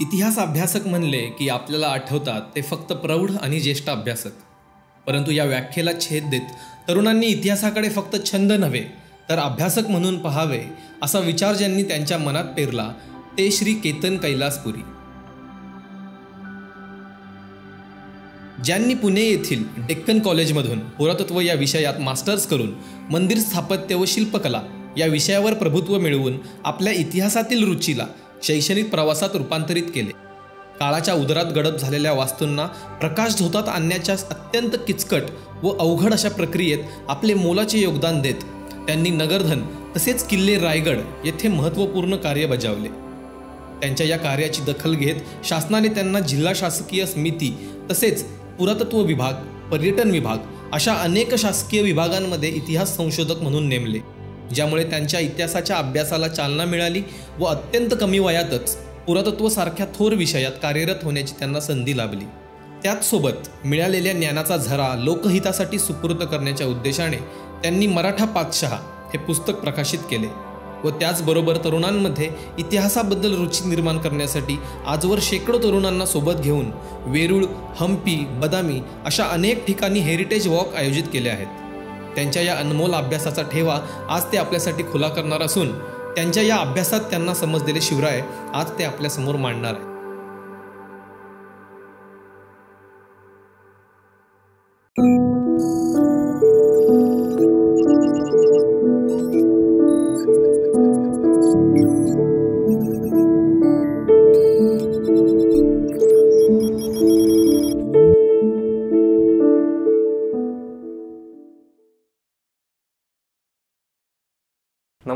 इतिहास अभ्यासक म्हणले की आपल्याला आठवतात ते फक्त प्रौढ आणि ज्येष्ठ अभ्यासक परंतु या व्याख्येला छेद देत तरुणांनी इतिहासाकडे फक्त छंद नव्हे तर अभ्यासक म्हणून पहावे असा विचार ज्यांनी त्यांच्या मनात पेरला ते श्री केतन कैलासपुरी ज्यांनी पुणे येथील डेक्कन कॉलेजमधून पुरातत्व या विषयात मास्टर्स करून मंदिर स्थापत्य व शिल्पकला या विषयावर प्रभुत्व मिळवून आपल्या इतिहासातील रुचीला शैक्षणिक प्रवासात रूपांतरित केले काळाच्या उदरात गडप झालेल्या वास्तूंना प्रकाश झोतात आणण्याच्या अत्यंत किचकट व अवघड अशा प्रक्रियेत आपले मोलाचे योगदान देत त्यांनी नगरधन तसेच किल्ले रायगड येथे महत्त्वपूर्ण कार्य बजावले त्यांच्या या कार्याची दखल घेत शासनाने त्यांना जिल्हा शासकीय समिती तसेच पुरातत्व विभाग पर्यटन विभाग अशा अनेक शासकीय विभागांमध्ये इतिहास संशोधक म्हणून नेमले ज्यामुळे त्यांच्या इतिहासाच्या अभ्यासाला चालना मिळाली व अत्यंत कमी वयातच पुरातत्वसारख्या थोर विषयात कार्यरत होण्याची त्यांना संधी लाभली त्याचसोबत मिळालेल्या ज्ञानाचा झरा लोकहितासाठी सुपूर्त करण्याच्या उद्देशाने त्यांनी मराठा पाकशहा हे पुस्तक प्रकाशित केले व त्याचबरोबर तरुणांमध्ये इतिहासाबद्दल रुची निर्माण करण्यासाठी आजवर शेकडो तरुणांना सोबत घेऊन वेरूळ हम्पी बदामी अशा अनेक ठिकाणी हेरिटेज वॉक आयोजित केले आहेत त्यांच्या या अनमोल अभ्यासाचा ठेवा आज ते आपल्यासाठी खुला करणार असून त्यांच्या या अभ्यासात त्यांना समजलेले शिवराय आज ते आपल्यासमोर मांडणार आहे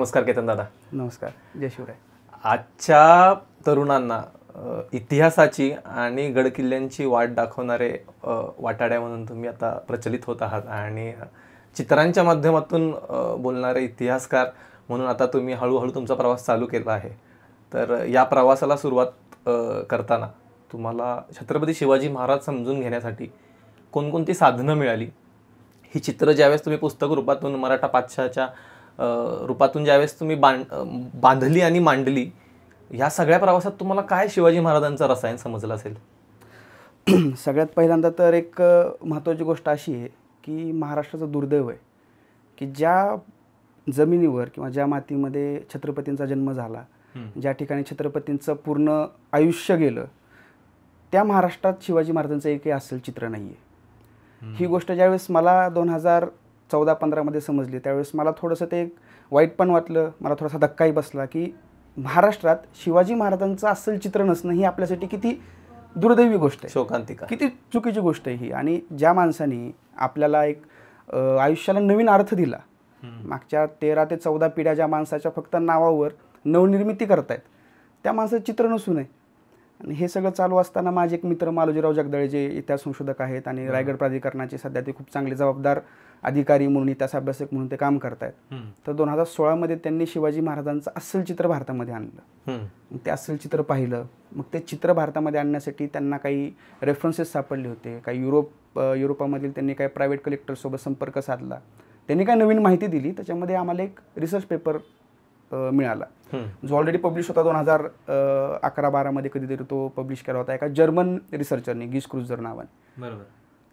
नमस्कार केतन दादा नमस्कार जय शिवराय आजच्या तरुणांना इतिहासाची आणि गडकिल्ल्यांची वाट दाखवणारे वाटाड्या म्हणून तुम्ही आता प्रचलित होत आहात आणि चित्रांच्या माध्यमातून बोलणारे इतिहासकार म्हणून आता तुम्ही हळूहळू तुमचा प्रवास चालू केला आहे तर या प्रवासाला सुरुवात करताना तुम्हाला छत्रपती शिवाजी महाराज समजून घेण्यासाठी कोणकोणती साधनं मिळाली ही चित्र ज्यावेळेस तुम्ही पुस्तक रूपातून मराठा पाचशाच्या रूपातून ज्यावेळेस तुम्ही बां बांधली आणि मांडली ह्या सगळ्या प्रवासात तुम्हाला काय शिवाजी महाराजांचं रसायन समजलं असेल सगळ्यात पहिल्यांदा तर एक महत्त्वाची गोष्ट अशी आहे की महाराष्ट्राचं दुर्दैव आहे की ज्या जमिनीवर किंवा ज्या मातीमध्ये छत्रपतींचा जन्म झाला ज्या ठिकाणी छत्रपतींचं पूर्ण आयुष्य गेलं त्या महाराष्ट्रात शिवाजी महाराजांचं एकही असेल चित्र नाही आहे ही गोष्ट ज्यावेळेस मला दोन हजार चौदा पंधरामध्ये समजली त्यावेळेस मला थोडंसं ते वाईट पण वाटलं मला थोडासा धक्काही बसला की महाराष्ट्रात शिवाजी महाराजांचं असल चित्र नसणं ही आपल्यासाठी किती दुर्दैवी गोष्ट आहे शोकांतिका किती चुकीची गोष्ट आहे ही आणि ज्या माणसाने आपल्याला एक आयुष्याला नवीन अर्थ दिला मागच्या तेरा ते चौदा पिढ्या ज्या माणसाच्या फक्त नावावर नवनिर्मिती करतायत त्या माणसाचं चित्र नसू नये आणि हे सगळं चालू असताना माझे एक मित्र मालोजीराव जगदळे जे इतिहास संशोधक आहेत आणि रायगड प्राधिकरणाचे सध्या ते खूप चांगले जबाबदार अधिकारी म्हणून अभ्यासक म्हणून ते काम करतायत तर दोन हजार सोळामध्ये त्यांनी शिवाजी महाराजांचं अस्सल चित्र भारतामध्ये आणलं ते अस्सल चित्र पाहिलं मग ते चित्र भारतामध्ये आणण्यासाठी त्यांना काही रेफरन्सेस सापडले होते काही युरोप युरोपामधील त्यांनी काही प्रायव्हेट कलेक्टर सोबत संपर्क साधला त्यांनी काही नवीन माहिती दिली त्याच्यामध्ये आम्हाला एक रिसर्च पेपर मिळाला जो ऑलरेडी पब्लिश होता दोन हजार अकरा बारामध्ये कधीतरी तो पब्लिश केला होता एका जर्मन रिसर्चरने गिस क्रुझर नावाने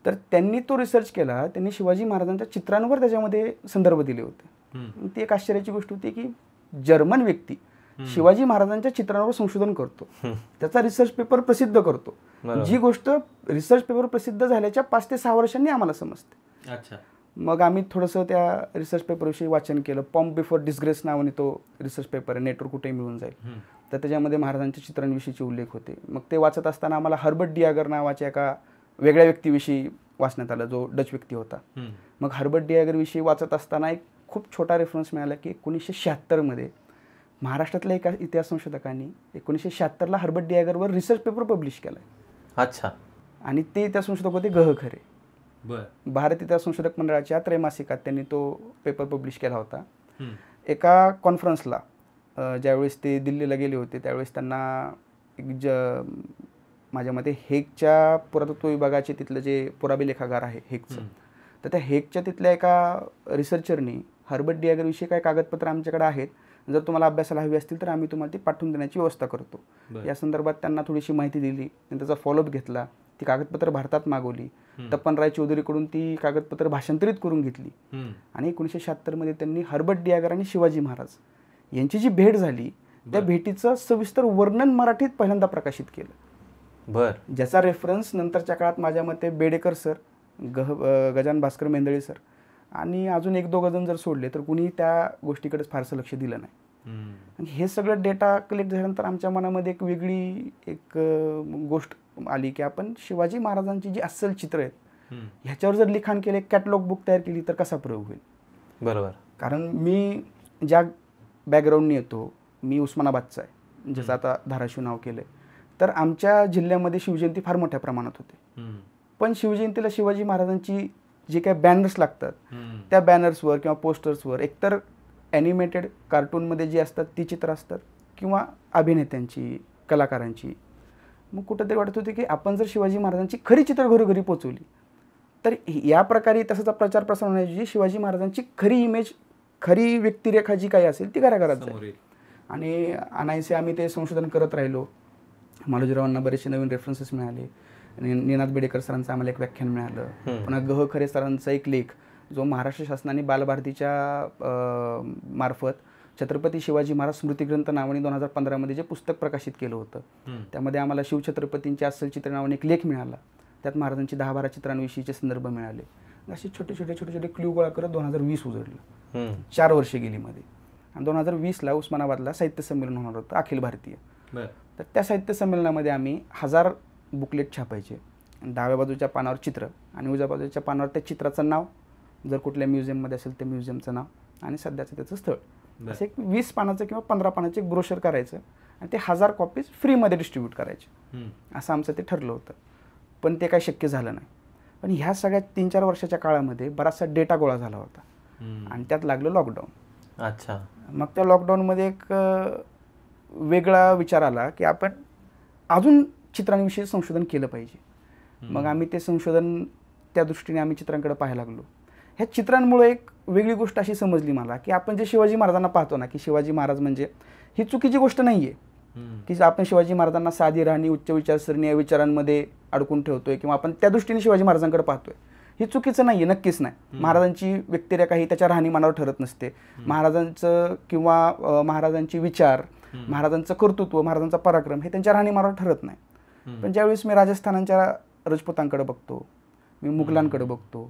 तर त्यांनी तो रिसर्च केला त्यांनी शिवाजी महाराजांच्या चित्रांवर त्याच्यामध्ये संदर्भ दिले होते ती एक आश्चर्याची गोष्ट होती की जर्मन व्यक्ती शिवाजी महाराजांच्या चित्रांवर संशोधन करतो त्याचा रिसर्च पेपर प्रसिद्ध करतो जी गोष्ट रिसर्च पेपर प्रसिद्ध झाल्याच्या पाच ते सहा वर्षांनी आम्हाला समजते मग आम्ही थोडंसं त्या रिसर्च पेपरविषयी वाचन केलं पॉम्प बिफोर डिस्ग्रेस नावाने तो रिसर्च पेपर आहे नेटवर्क कुठे मिळून जाईल तर त्याच्यामध्ये महाराजांच्या चित्रांविषयीचे उल्लेख होते मग ते वाचत असताना आम्हाला हर्बर्ट डियागर नावाच्या एका वेगळ्या व्यक्तीविषयी वाचण्यात आलं जो डच व्यक्ती होता मग हर्बर्ट विषयी वाचत असताना एक खूप छोटा रेफरन्स मिळाला की एकोणीसशे शहात्तरमध्ये महाराष्ट्रातल्या एका इतिहास संशोधकांनी एकोणीसशे शहात्तरला हर्बर्ट डियागरवर रिसर्च पेपर पब्लिश केला अच्छा आणि ते इतिहास संशोधक होते गह खरे भारत इतिहास संशोधक मंडळाच्या त्रैमासिकात त्यांनी तो पेपर पब्लिश केला होता एका कॉन्फरन्सला ज्यावेळेस ते दिल्लीला गेले होते त्यावेळेस त्यांना एक ज माझ्या मते हेगच्या पुरातत्व विभागाचे तिथलं जे लेखागार आहे हेकचं तर त्या हेगच्या तिथल्या एका रिसर्चरनी हर्बर्ट डियागरविषयी काही कागदपत्र आमच्याकडे आहेत जर तुम्हाला अभ्यासाला हवी असतील तर आम्ही तुम्हाला ती पाठवून देण्याची व्यवस्था करतो या संदर्भात त्यांना थोडीशी माहिती दिली त्याचा फॉलोअप घेतला ती कागदपत्र भारतात मागवली तपन राय चौधरीकडून ती कागदपत्र भाषांतरित करून घेतली आणि एकोणीसशे शहात्तरमध्ये त्यांनी हर्बर्ट डियागर आणि शिवाजी महाराज यांची जी भेट झाली त्या भेटीचं सविस्तर वर्णन मराठीत पहिल्यांदा प्रकाशित केलं बर ज्याचा रेफरन्स नंतरच्या काळात माझ्या मते बेडेकर सर गह गजान भास्कर मेंदळे सर आणि अजून एक दोघ जण जर सोडले तर कुणी त्या गोष्टीकडे फारसं लक्ष दिलं नाही आणि हे सगळं डेटा कलेक्ट झाल्यानंतर आमच्या मनामध्ये एक वेगळी एक गोष्ट आली की आपण शिवाजी महाराजांची जी अस्सल चित्र आहेत ह्याच्यावर जर लिखाण केले कॅटलॉग बुक तयार केली तर कसा प्रयोग होईल बरोबर कारण मी ज्या बॅकग्राऊंडने येतो मी उस्मानाबादचा आहे ज्याचं आता धाराशिव नाव केलं तर आमच्या जिल्ह्यामध्ये शिवजयंती फार मोठ्या प्रमाणात होते पण शिवजयंतीला शिवाजी महाराजांची जे काही बॅनर्स लागतात त्या बॅनर्सवर किंवा पोस्टर्सवर एकतर ॲनिमेटेड कार्टूनमध्ये जी असतात ती चित्र असतात किंवा अभिनेत्यांची कलाकारांची मग कुठंतरी वाटत होते की आपण जर शिवाजी महाराजांची खरी चित्र घरोघरी पोचवली तर या प्रकारे तसाचा प्रचार प्रसार होण्याची शिवाजी महाराजांची खरी इमेज खरी व्यक्तिरेखा जी काही असेल ती घराघरात जाईल आणि अनायसे आम्ही ते संशोधन करत राहिलो मालोजीरावांना बरेचसे नवीन रेफरन्सेस मिळाले निनाद बेडेकर सरांचं आम्हाला एक व्याख्यान मिळालं पुन्हा गह खरे सरांचा एक लेख जो महाराष्ट्र शासनाने बालभारतीच्या मार्फत छत्रपती शिवाजी महाराज ग्रंथ नावाने दोन हजार पंधरामध्ये जे पुस्तक प्रकाशित केलं होतं त्यामध्ये आम्हाला शिवछत्रपतींच्या अस्सल चित्र नावाने एक लेख मिळाला त्यात महाराजांची दहा बारा चित्रांविषयीचे संदर्भ मिळाले असे छोटे छोटे छोटे छोटे क्ल्यू गोळा करत दोन हजार वीस उजळलं चार वर्षे गेली मध्ये आणि दोन हजार वीसला उस्मानाबादला साहित्य संमेलन होणार होतं अखिल भारतीय तर त्या साहित्य संमेलनामध्ये आम्ही हजार बुकलेट छापायचे डाव्या बाजूच्या पानावर चित्र आणि उजव्या बाजूच्या पानावर त्या चित्राचं नाव जर कुठल्या म्युझियममध्ये असेल त्या म्युझियमचं नाव आणि सध्याचं त्याचं स्थळ असं एक वीस पानाचं किंवा पंधरा पानाचं एक ब्रोशर करायचं आणि ते हजार कॉपीज फ्रीमध्ये डिस्ट्रीब्यूट करायचे असं आमचं ते ठरलं होतं पण ते काही शक्य झालं नाही पण ह्या सगळ्या तीन चार वर्षाच्या काळामध्ये बराचसा डेटा गोळा झाला होता आणि त्यात लागलं लॉकडाऊन अच्छा मग त्या लॉकडाऊनमध्ये एक वेगळा विचार आला की आपण अजून चित्रांविषयी संशोधन केलं पाहिजे मग आम्ही ते संशोधन त्या दृष्टीने आम्ही चित्रांकडे पाहायला लागलो ह्या चित्रांमुळे एक वेगळी गोष्ट अशी समजली मला की आपण जे शिवाजी महाराजांना पाहतो ना की शिवाजी महाराज म्हणजे ही चुकीची गोष्ट नाही आहे की आपण शिवाजी महाराजांना साधी राहणी उच्च विचारसरणी या विचारांमध्ये अडकून ठेवतोय किंवा आपण त्या दृष्टीने शिवाजी महाराजांकडे पाहतोय हे चुकीचं नाही आहे नक्कीच नाही महाराजांची व्यक्तिरेखा ही त्याच्या राहणीमानावर ठरत नसते महाराजांचं किंवा महाराजांचे विचार महाराजांचं कर्तृत्व महाराजांचा पराक्रम हे त्यांच्या राहणीमारा ठरत नाही पण ज्यावेळेस मी राजस्थानांच्या रजपुतांकडे बघतो मी मुघलांकडे बघतो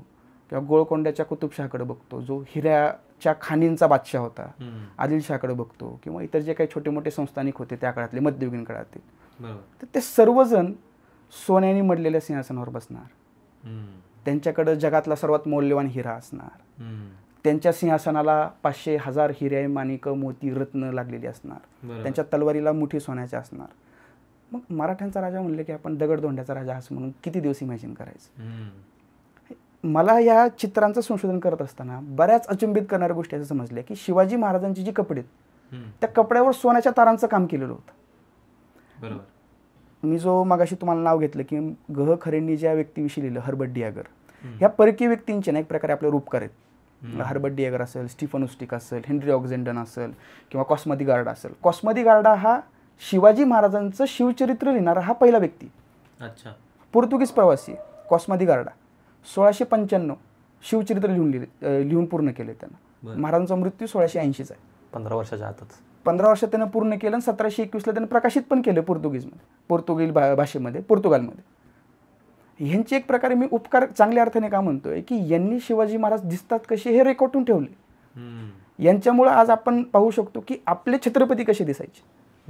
किंवा गोळकोंड्याच्या कुतुबशाहकडे बघतो जो हिऱ्याच्या खाणींचा बादशाह होता आदिलशाहकडे बघतो किंवा इतर जे काही छोटे मोठे संस्थानिक होते त्या काळातले मध्ययुगीन काळातील तर ते सर्वजण सोन्याने मडलेल्या सिंहासनावर बसणार त्यांच्याकडे जगातला सर्वात मौल्यवान हिरा असणार त्यांच्या सिंहासनाला पाचशे हजार हिरे माणिक मोती रत्न लागलेली असणार त्यांच्या तलवारीला मुठी सोन्याच्या असणार मग मराठ्यांचा राजा म्हणले की आपण दगडदोंड्याचा राजा असं म्हणून किती दिवस इमॅजिन करायचं मला या चित्रांचं संशोधन करत असताना बऱ्याच अचंबित करणाऱ्या गोष्टी असं समजल्या की शिवाजी महाराजांची जी कपडे त्या कपड्यावर सोन्याच्या तारांचं काम केलेलं होतं मी जो मगाशी तुम्हाला नाव घेतलं की गह खरेंनी ज्या व्यक्तीविषयी लिहिलं हरबड्डी डियागर ह्या परकीय व्यक्तींचे ना एक प्रकारे आपले रूपकार आहेत हर्बर्ट डिएगर असेल स्टीफन उस्टिक असेल हेनरी ऑक्झेंडन असेल किंवा कॉस्मदी गार्डा असेल कॉस्मदी गार्डा हा शिवाजी महाराजांचं शिवचरित्र लिहिणारा हा पहिला व्यक्ती अच्छा पोर्तुगीज प्रवासी कॉस्मदी गार्डा सोळाशे पंच्याण्णव शिवचरित्र लिहून लिहिले लिहून पूर्ण केले त्यानं महाराजांचा मृत्यू सोळाशे ऐंशीचा आहे पंधरा वर्षाच्या आतच पंधरा वर्षात त्यानं पूर्ण केलं आणि सतराशे एकवीसला त्यानं प्रकाशित पण केलं पोर्तुगीजमध्ये पोर्तुगीज भा भाषेमध्ये पोर्तुगालमध्ये यांची एक प्रकारे मी उपकार चांगल्या अर्थाने का म्हणतोय की यांनी शिवाजी महाराज दिसतात कसे हे रेकॉर्डून ठेवले यांच्यामुळे आज आपण पाहू शकतो की आपले छत्रपती कसे दिसायचे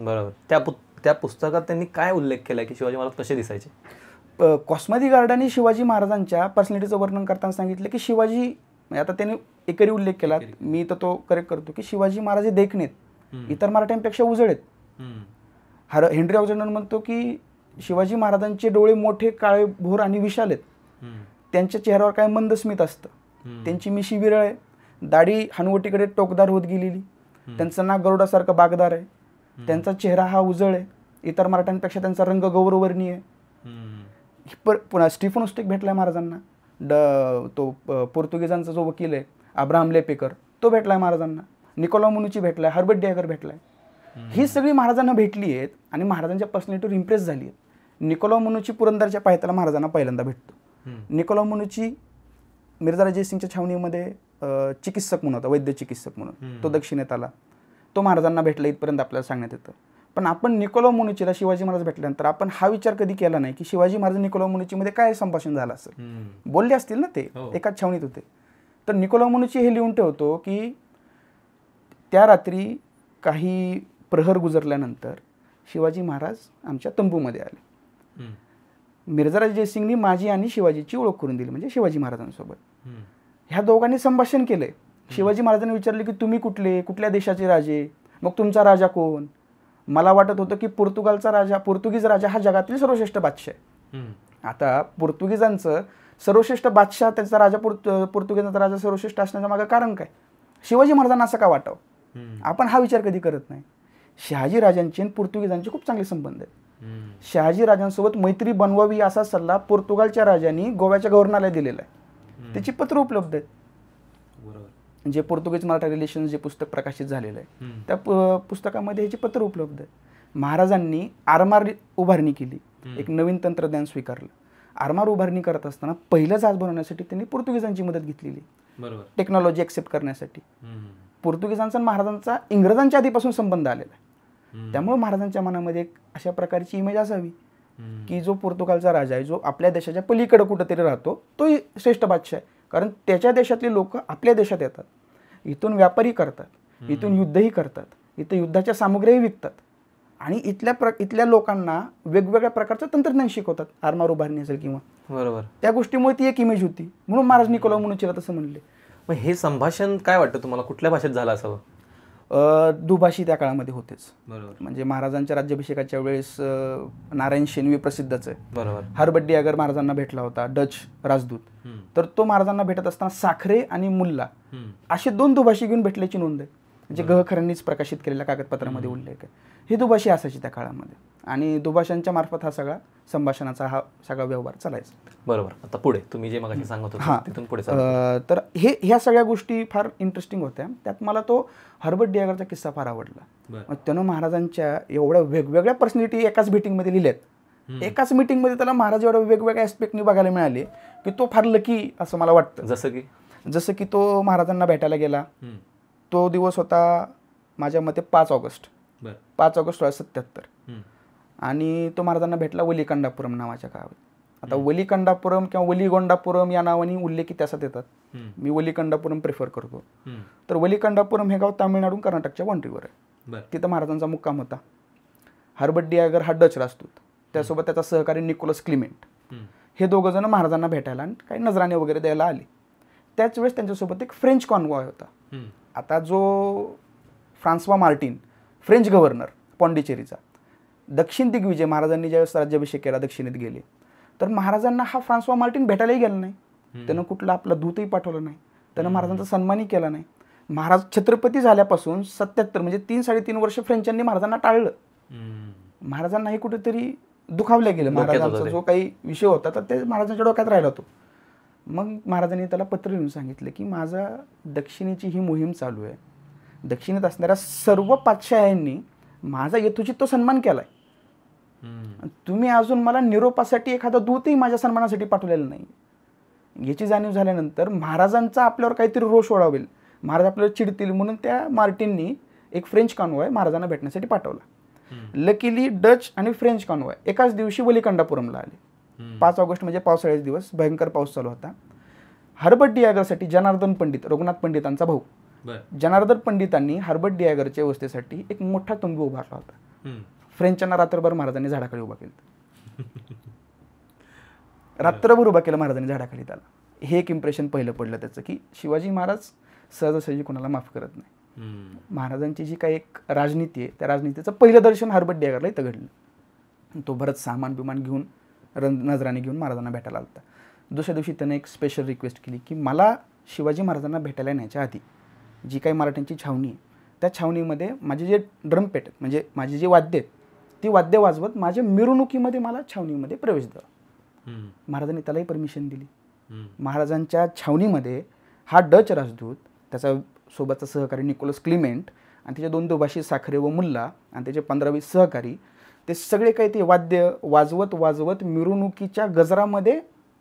बरोबर त्या त्या पुस्तकात त्यांनी काय उल्लेख केला की शिवाजी महाराज कसे दिसायचे कॉस्मदी गार्डाने शिवाजी महाराजांच्या पर्सनॅलिटीचं वर्णन करताना सांगितलं की शिवाजी म्हणजे आता त्यांनी एकरी उल्लेख केला मी तर तो करेक्ट करतो की शिवाजी महाराज हे देखणेत इतर मराठ्यांपेक्षा उजळेत हर हेनरी ऑक्झर्डन म्हणतो की शिवाजी महाराजांचे डोळे मोठे काळे भोर आणि विशाल आहेत त्यांच्या चेहऱ्यावर काय मंदस्मित असतं त्यांची मिशी विरळ आहे दाढी हनुवटीकडे टोकदार होत गेलेली त्यांचं नाक गरुडासारखं बागदार आहे त्यांचा चेहरा हा उजळ आहे इतर मराठ्यांपेक्षा त्यांचा रंग गौरवर्णीय आहे स्टीफन उस्टेक भेटलाय महाराजांना ड तो पोर्तुगीजांचा जो वकील आहे अब्राहम लेपेकर तो भेटलाय महाराजांना निकोला मुनुची भेटलाय हर्बर्ट डेगर भेटलाय ही सगळी महाराजांना भेटली आहेत आणि महाराजांच्या पर्सनॅलिटीवर इम्प्रेस झाली आहेत निकोला मुनुची पुरंदरच्या पायथ्याला महाराजांना पहिल्यांदा भेटतो निकोला मनुची मिर्झा जयसिंगच्या छावणीमध्ये चिकित्सक म्हणून होता वैद्य चिकित्सक म्हणून तो दक्षिणेत आला तो महाराजांना भेटला इथपर्यंत आपल्याला सांगण्यात येतं पण आपण निकोला मुनुचीला शिवाजी महाराज भेटल्यानंतर आपण हा विचार कधी केला नाही की शिवाजी महाराज निकोला मुनुचीमध्ये काय संभाषण झालं असेल बोलले असतील ना ते हो. एकाच छावणीत होते तर निकोला मुनुची हे लिहून ठेवतो की त्या रात्री काही प्रहर गुजरल्यानंतर शिवाजी महाराज आमच्या तंबूमध्ये आले मिर्झाराज जयसिंगनी माझी आणि शिवाजीची ओळख करून दिली म्हणजे शिवाजी महाराजांसोबत ह्या दोघांनी संभाषण केलंय शिवाजी महाराजांनी विचारले की तुम्ही कुठले कुठल्या देशाचे राजे मग तुमचा राजा कोण मला वाटत होतं की पोर्तुगालचा राजा पोर्तुगीज राजा हा जगातील सर्वश्रेष्ठ बादशाह आहे आता पोर्तुगीजांचं सर्वश्रेष्ठ बादशाह त्यांचा राजा पोर्तुगीजांचा राजा सर्वश्रेष्ठ असण्याचं मागं कारण काय शिवाजी महाराजांना असं का वाटावं आपण हा विचार कधी करत नाही शहाजी राजांचे आणि पोर्तुगीजांचे खूप चांगले संबंध आहेत शहाजी राजांसोबत मैत्री बनवावी असा सल्ला पोर्तुगालच्या राजांनी गोव्याच्या गव्हर्नरला दिलेला आहे त्याची पत्र उपलब्ध आहेत जे पोर्तुगीज मराठा रिलेशन जे पुस्तक प्रकाशित झालेलं आहे त्या पुस्तकामध्ये ह्याची पत्र उपलब्ध आहे महाराजांनी आरमार उभारणी केली एक नवीन तंत्रज्ञान स्वीकारलं आरमार उभारणी करत असताना पहिलं जहाज बनवण्यासाठी त्यांनी पोर्तुगीजांची मदत घेतलेली टेक्नॉलॉजी एक्सेप्ट करण्यासाठी पोर्तुगीजांचा महाराजांचा इंग्रजांच्या आधीपासून संबंध आलेला आहे त्यामुळे महाराजांच्या मनामध्ये अशा प्रकारची इमेज असावी की जो पोर्तुगालचा राजा आहे जो आपल्या देशाच्या पलीकडे कुठेतरी राहतो तोही श्रेष्ठ बादशाह आहे कारण त्याच्या देशातले लोक आपल्या देशात येतात इथून व्यापारी करतात इथून युद्धही करतात इथं युद्धाच्या सामुग्रीही विकतात आणि इथल्या प्र इथल्या लोकांना वेगवेगळ्या प्रकारचं तंत्रज्ञान शिकवतात आरमार उभारणी असेल किंवा बरोबर त्या गोष्टीमुळे ती एक इमेज होती म्हणून महाराज निकोला म्हणून चिरात असं म्हणले मग हे संभाषण काय वाटतं तुम्हाला कुठल्या भाषेत झालं असावं दुभाषी त्या काळामध्ये होतेच बरोबर म्हणजे महाराजांच्या राज्याभिषेकाच्या वेळेस नारायण शेणवी प्रसिद्धच आहे बरोबर हरबड्डी अगर महाराजांना भेटला होता डच राजदूत तर तो महाराजांना भेटत असताना साखरे आणि मुल्ला असे दोन दुभाषी घेऊन भेटल्याची नोंद आहे जे गहखरांनीच प्रकाशित केलेल्या कागदपत्रामध्ये उल्लेख आहे ही दुभाषी असायची त्या काळामध्ये आणि दुभाषांच्या मार्फत हा सगळा संभाषणाचा हा सगळा व्यवहार चालायचा बरोबर आता पुढे तुम्ही जे मग सांगत होता तिथून पुढे तर हे ह्या सगळ्या गोष्टी फार इंटरेस्टिंग होत्या त्यात मला तो हर्बर्ट डियागरचा किस्सा फार आवडला त्यानं महाराजांच्या एवढ्या वेगवेगळ्या पर्सनॅलिटी एकाच मिटिंगमध्ये लिहिल्यात एकाच मिटिंगमध्ये त्याला महाराज एवढ्या वेगवेगळ्या ॲस्पेक्टनी बघायला मिळाले की तो फार लकी असं मला वाटतं जसं की जसं की तो महाराजांना भेटायला गेला तो दिवस होता माझ्या मते पाच ऑगस्ट पाच ऑगस्ट सोळाशे सत्याहत्तर आणि तो महाराजांना भेटला वलिकंडापुरम नावाच्या गावात आता वलिकंडापुरम किंवा वलिगोंडापुरम या नावाने उल्लेखित असत येतात मी वलिकंडापुरम प्रेफर करतो तर वलिकंडापुरम हे गाव तामिळनाडू कर्नाटकच्या बाँड्रीवर आहे तिथं महाराजांचा मुक्काम होता हरबड्डी आगर हा डच राजदूत त्यासोबत त्याचा सहकारी निकोलस क्लिमेंट हे दोघं जण महाराजांना भेटायला आणि काही नजराने वगैरे द्यायला आले त्याच वेळेस त्यांच्यासोबत एक फ्रेंच कॉन्वॉय होता आता जो फ्रान्सवा मार्टिन फ्रेंच गव्हर्नर पॉंडिचेरीचा दक्षिण दिग्विजय महाराजांनी ज्यावेळेस राज्याभिषेक केला दक्षिणेत गेले तर महाराजांना हा फ्रान्सवा मार्टिन भेटायलाही गेला नाही त्यानं कुठला आपला दूतही पाठवलं नाही त्यानं महाराजांचा सन्मानही केला नाही महाराज छत्रपती झाल्यापासून सत्याहत्तर म्हणजे तीन साडेतीन वर्ष फ्रेंचांनी महाराजांना टाळलं महाराजांनाही कुठेतरी दुखावलं गेलं महाराजांचा जो काही विषय होता तर ते महाराजांच्या डोक्यात राहिला होतो मग महाराजांनी त्याला पत्र लिहून सांगितलं की माझा दक्षिणेची ही मोहीम चालू आहे दक्षिणेत असणाऱ्या सर्व पातशाह्यांनी माझा यथोचित तो सन्मान केला आहे तुम्ही अजून मला निरोपासाठी एखादा दूतही माझ्या सन्मानासाठी पाठवलेला नाही याची जाणीव झाल्यानंतर महाराजांचा आपल्यावर काहीतरी रोष ओढावेल महाराज आपल्याला चिडतील म्हणून त्या मार्टिननी एक फ्रेंच कानवॉय महाराजांना भेटण्यासाठी पाठवला लकीली डच आणि फ्रेंच कानवॉय एकाच दिवशी वलिकंडापुरमला आले पाच ऑगस्ट म्हणजे पावसाळ्याचे दिवस भयंकर पाऊस चालू होता हर्बर्ट डियागरसाठी जनार्दन पंडित रघुनाथ पंडितांचा भाऊ जनार्दन पंडितांनी हर्बर्ट डियागरच्या व्यवस्थेसाठी एक मोठा तंबू उभारला होता फ्रेंचांना रात्रभर महाराजांनी झाडाखाली उभा केला रात्रभर उभा केला महाराजांनी झाडाखाली त्याला हे एक इम्प्रेशन पहिलं पडलं त्याचं की शिवाजी महाराज सहजासहजी कोणाला माफ करत नाही महाराजांची जी काही एक राजनीती आहे त्या राजनीतीचं पहिलं दर्शन हर्बट डियागरला इथं घडलं तो भरत सामान बिमान घेऊन रन नजराने घेऊन महाराजांना भेटायला आला होता दुसऱ्या दिवशी त्यांनी एक स्पेशल रिक्वेस्ट केली की मला शिवाजी महाराजांना भेटायला न्यायच्या आधी जी काही मराठ्यांची छावणी आहे त्या छावणीमध्ये माझे जे ड्रमपेट म्हणजे माझी जी वाद्य ती वाद्य वाजवत माझ्या मिरवणुकीमध्ये मला छावणीमध्ये प्रवेश द्यावा महाराजांनी त्यालाही परमिशन दिली महाराजांच्या छावणीमध्ये हा डच राजदूत त्याचा सोबतचा सहकारी निकोलस क्लिमेंट आणि त्याचे दोन दुभाषी साखरे व मुल्ला आणि त्याचे पंधरावीस सहकारी ते सगळे काही ते वाद्य वाजवत वाजवत मिरवणुकीच्या गजरामध्ये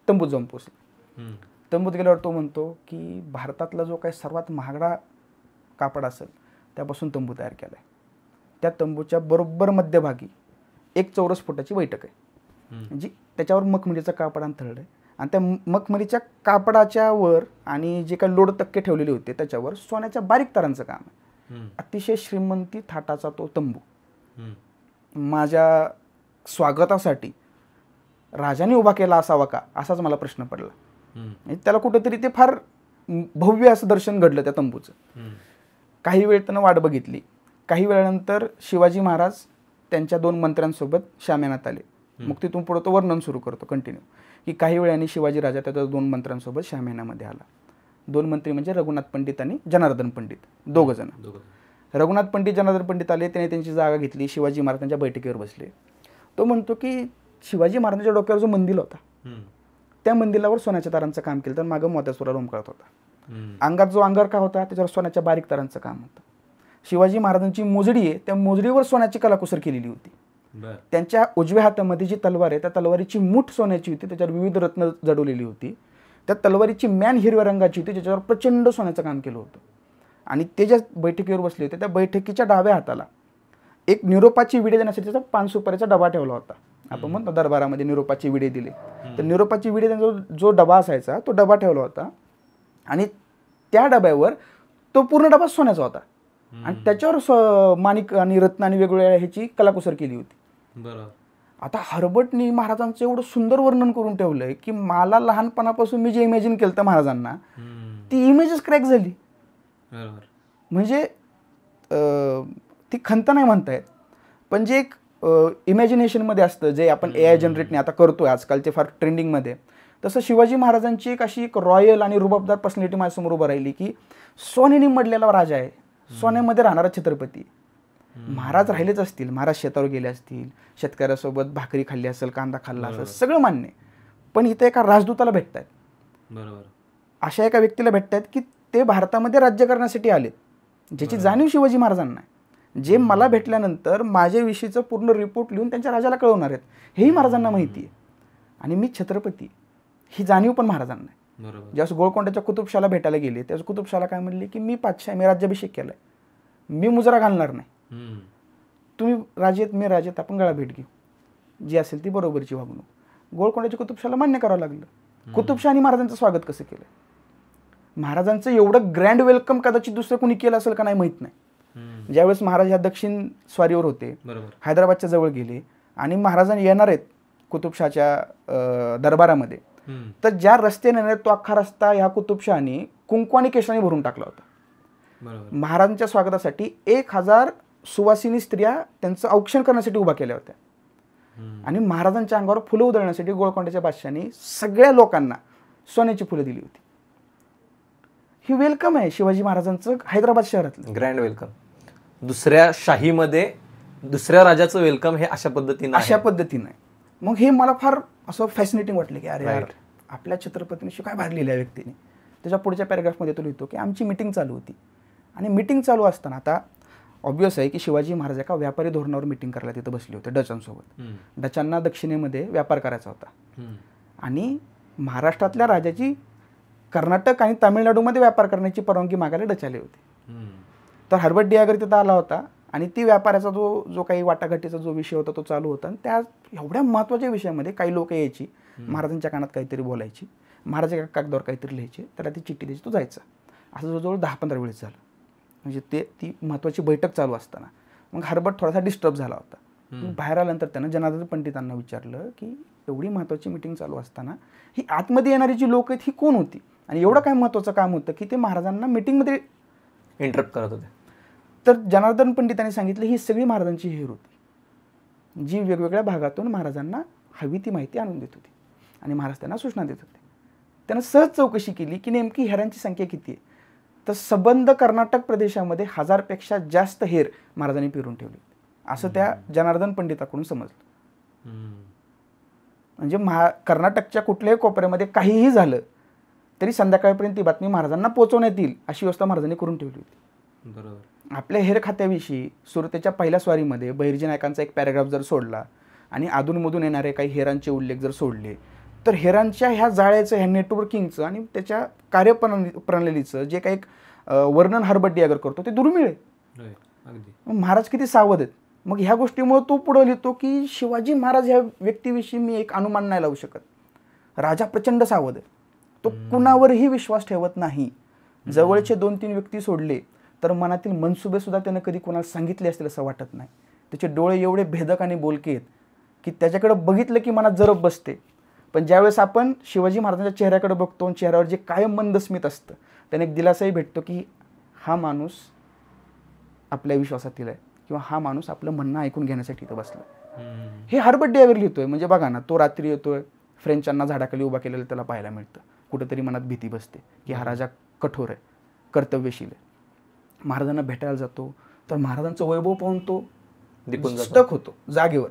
तंबूत जाऊन पोचले तंबूत गेल्यावर तो म्हणतो की भारतातला जो काही सर्वात महागडा कापड असेल त्यापासून तंबू तयार केला आहे त्या तंबूच्या बरोबर मध्यभागी एक चौरस फुटाची बैठक आहे जी त्याच्यावर मखमलीचा कापड आणि आहे आणि त्या मखमलीच्या कापडाच्या वर आणि जे काही लोड तक्के ठेवलेले होते त्याच्यावर सोन्याच्या बारीक तारांचं काम आहे अतिशय श्रीमंती थाटाचा तो तंबू माझ्या स्वागतासाठी राजाने उभा केला असावा का असाच मला प्रश्न पडला त्याला कुठंतरी ते फार भव्य असं दर्शन घडलं त्या तंबूचं काही वेळ त्यानं वाट बघितली काही वेळानंतर शिवाजी महाराज त्यांच्या दोन मंत्र्यांसोबत श्यामेनात आले मग तिथून पुढं तो वर्णन सुरू करतो कंटिन्यू की काही वेळाने शिवाजी राजा त्याच्या दोन मंत्र्यांसोबत श्यामेनामध्ये आला दोन मंत्री म्हणजे रघुनाथ पंडित आणि जनार्दन पंडित दोघं जण रघुनाथ पंडित जनार्दन पंडित आले त्याने त्यांची जागा घेतली शिवाजी महाराजांच्या बैठकीवर बसले तो म्हणतो की शिवाजी महाराजांच्या डोक्यावर जो मंदिर होता त्या मंदिरावर सोन्याच्या तारांचं काम केलं तर मागं मोत्यासुराला ओमकाळत होता अंगात जो का होता त्याच्यावर सोन्याच्या बारीक तारांचं काम होतं शिवाजी महाराजांची मोजडी आहे त्या मोजडीवर सोन्याची कलाकुसर केलेली होती त्यांच्या उजव्या हातामध्ये जी तलवार आहे त्या तलवारीची मूठ सोन्याची होती त्याच्यावर विविध रत्न जडवलेली होती त्या तलवारीची मॅन हिरव्या रंगाची होती ज्याच्यावर प्रचंड सोन्याचं काम केलं होतं आणि ते ज्या बैठकीवर बसले होते त्या बैठकीच्या डाव्या हाताला एक निरोपाची विडे देण्यासाठी त्याचा सुपारीचा डबा ठेवला होता आपण म्हणतो दरबारामध्ये निरोपाची विडे दिले तर निरोपाची विडे त्यांचा जो डबा असायचा तो डबा ठेवला होता आणि त्या डब्यावर तो पूर्ण डबा सोन्याचा होता आणि त्याच्यावर माणिक आणि रत्न आणि वेगवेगळ्या ह्याची कलाकुसर केली होती बरोबर आता हर्बर्टनी महाराजांचं एवढं सुंदर वर्णन करून ठेवलंय की मला लहानपणापासून मी जे इमेजिन केलं महाराजांना ती इमेजच क्रॅक झाली म्हणजे ती खंत नाही म्हणता येत पण जे एक इमॅजिनेशनमध्ये असतं जे आपण ए आय जनरेटने आता करतोय आजकालचे फार ट्रेंडिंगमध्ये तसं शिवाजी महाराजांची एक अशी एक रॉयल आणि रुबाबदार पर्सनॅलिटी माझ्यासमोर उभं राहिली की सोन्याने मडलेला राजा आहे सोन्यामध्ये राहणारा छत्रपती महाराज राहिलेच असतील महाराज शेतावर गेले असतील शेतकऱ्यासोबत भाकरी खाल्ली असेल कांदा खाल्ला असेल सगळं मान्य पण इथे एका राजदूताला भेटत आहेत बरोबर अशा एका व्यक्तीला भेटत आहेत की ते भारतामध्ये राज्य करण्यासाठी आलेत ज्याची जाणीव शिवाजी महाराजांना आहे जे मला भेटल्यानंतर माझ्याविषयीचं पूर्ण रिपोर्ट लिहून त्यांच्या राजाला कळवणार आहेत हेही महाराजांना माहिती आहे आणि मी छत्रपती ही जाणीव पण महाराजांना आहे ज्यावेळेस गोळकोंडाच्या कुतुबशाला भेटायला गेले त्यावेळेस कुतुबशाला काय म्हणले की मी पाचशा मी राज्याभिषेक केलाय मी मुजरा घालणार नाही तुम्ही राजेत मी राजेत आपण गळा भेट घेऊ जी असेल ती बरोबरची वागणूक गोळकोंडाच्या कुतुबशाला मान्य करावं लागलं कुतुबशाह आणि महाराजांचं स्वागत कसं केलं महाराजांचं एवढं ग्रँड वेलकम कदाचित दुसरं कोणी केलं असेल का नाही माहीत नाही ज्यावेळेस महाराज ह्या दक्षिण स्वारीवर होते हैदराबादच्या जवळ गेले आणि महाराजांनी येणार आहेत कुतुबशहाच्या दरबारामध्ये तर ज्या रस्त्याने येणार तो अख्खा रस्ता ह्या कुतुबशहाने कुंकू आणि केशाने भरून टाकला होता महाराजांच्या स्वागतासाठी एक हजार सुवासिनी स्त्रिया त्यांचं औक्षण करण्यासाठी उभा केल्या होत्या आणि महाराजांच्या अंगावर फुलं उधळण्यासाठी गोळकोंड्याच्या बादशाने सगळ्या लोकांना सोन्याची फुलं दिली होती ही वेलकम आहे शिवाजी महाराजांचं हैदराबाद शहरातलं ग्रँड वेलकम दुसऱ्या शाहीमध्ये दुसऱ्या राजाचं वेलकम हे अशा पद्धतीने अशा पद्धतीने मग हे मला फार असं फॅसिनेटिंग वाटलं की अरे यार आपल्या छत्रपतींशी काय भार लिहिल्या व्यक्तीने त्याच्या पुढच्या पॅरेग्राफमध्ये तो लिहितो की आमची मिटिंग चालू होती आणि मिटिंग चालू असताना आता ऑब्विस आहे की शिवाजी महाराज एका व्यापारी धोरणावर मिटिंग करायला तिथं बसले होते डचांसोबत डचांना दक्षिणेमध्ये व्यापार करायचा होता आणि महाराष्ट्रातल्या राजाची कर्नाटक आणि तामिळनाडूमध्ये व्यापार करण्याची परवानगी मागायला डच आले होते तर हर्बर्ट डियागर तिथं आला होता आणि ती व्यापाराचा जो जो काही वाटाघाटीचा जो विषय होता तो चालू होता आणि त्या एवढ्या महत्त्वाच्या विषयामध्ये काही लोक यायची महाराजांच्या कानात काहीतरी बोलायची महाराजाच्या कागदावर काहीतरी लिहायचे त्याला ती चिठ्ठी द्यायची तो जायचा असं जवळजवळ दहा पंधरा वेळेस झालं म्हणजे ते ती महत्त्वाची बैठक चालू असताना मग हर्बर्ट थोडासा डिस्टर्ब झाला होता बाहेर आल्यानंतर त्यानं जनार्दन पंडितांना विचारलं की एवढी महत्त्वाची मिटिंग चालू असताना ही आतमध्ये येणारी जी लोक आहेत ही कोण होती आणि एवढं काय महत्त्वाचं काम होतं की ते महाराजांना मिटिंगमध्ये इंटरप्ट करत होते तर जनार्दन पंडितांनी सांगितलं ही सगळी महाराजांची हेर होती जी वेगवेगळ्या भागातून महाराजांना हवी ती माहिती आणून देत होती आणि महाराज त्यांना सूचना देत होते त्यानं सहज चौकशी केली की नेमकी हेरांची संख्या किती आहे तर संबंध कर्नाटक प्रदेशामध्ये हजारपेक्षा जास्त हेर महाराजांनी पेरून ठेवले असं त्या जनार्दन पंडिताकडून समजलं म्हणजे महा कर्नाटकच्या कुठल्याही कोपऱ्यामध्ये काहीही झालं तरी संध्याकाळपर्यंत ती बातमी महाराजांना पोहोचवण्यात येईल अशी व्यवस्था महाराजांनी करून ठेवली होती बरोबर आपल्या हेर खात्याविषयी सुरतेच्या पहिल्या स्वारीमध्ये बहिर्जी नायकांचा एक पॅराग्राफ जर सोडला आणि अधूनमधून येणारे काही हेरांचे उल्लेख जर सोडले तर हेरांच्या ह्या जाळ्याचं ह्या नेटवर्किंगचं आणि त्याच्या कार्यप्रणाली प्रणालीचं जे काही एक वर्णन हरबड्डी अगर करतो ते दुर्मिळ आहे महाराज किती सावध आहेत मग ह्या गोष्टीमुळे तो पुढं लिहितो की शिवाजी महाराज ह्या व्यक्तीविषयी मी एक अनुमान नाही लावू शकत राजा प्रचंड सावध आहे तो कुणावरही विश्वास ठेवत नाही जवळचे दोन तीन व्यक्ती सोडले तर मनातील मनसुबे सुद्धा त्यानं कधी कोणाला सांगितले असतील असं वाटत नाही त्याचे डोळे एवढे भेदक आणि बोलके आहेत की त्याच्याकडे बघितलं की मनात जरब बसते पण ज्यावेळेस आपण शिवाजी महाराजांच्या चेहऱ्याकडे बघतो आणि चेहऱ्यावर जे कायम मंदस्मित असतं त्याने एक दिलासाही भेटतो की हा माणूस आपल्या विश्वासातील आहे किंवा हा माणूस आपलं म्हणणं ऐकून घेण्यासाठी इथं बसला हे हर्बर्ट डेवर लिहितोय म्हणजे बघा ना तो रात्री येतोय फ्रेंचांना झाडाखाली उभा केलेलं त्याला पाहायला मिळतं कुठंतरी मनात भीती बसते की हा राजा कठोर आहे कर्तव्यशील आहे महाराजांना भेटायला जातो तर महाराजांचं वैभव पाहून तो स्टक होतो जागेवर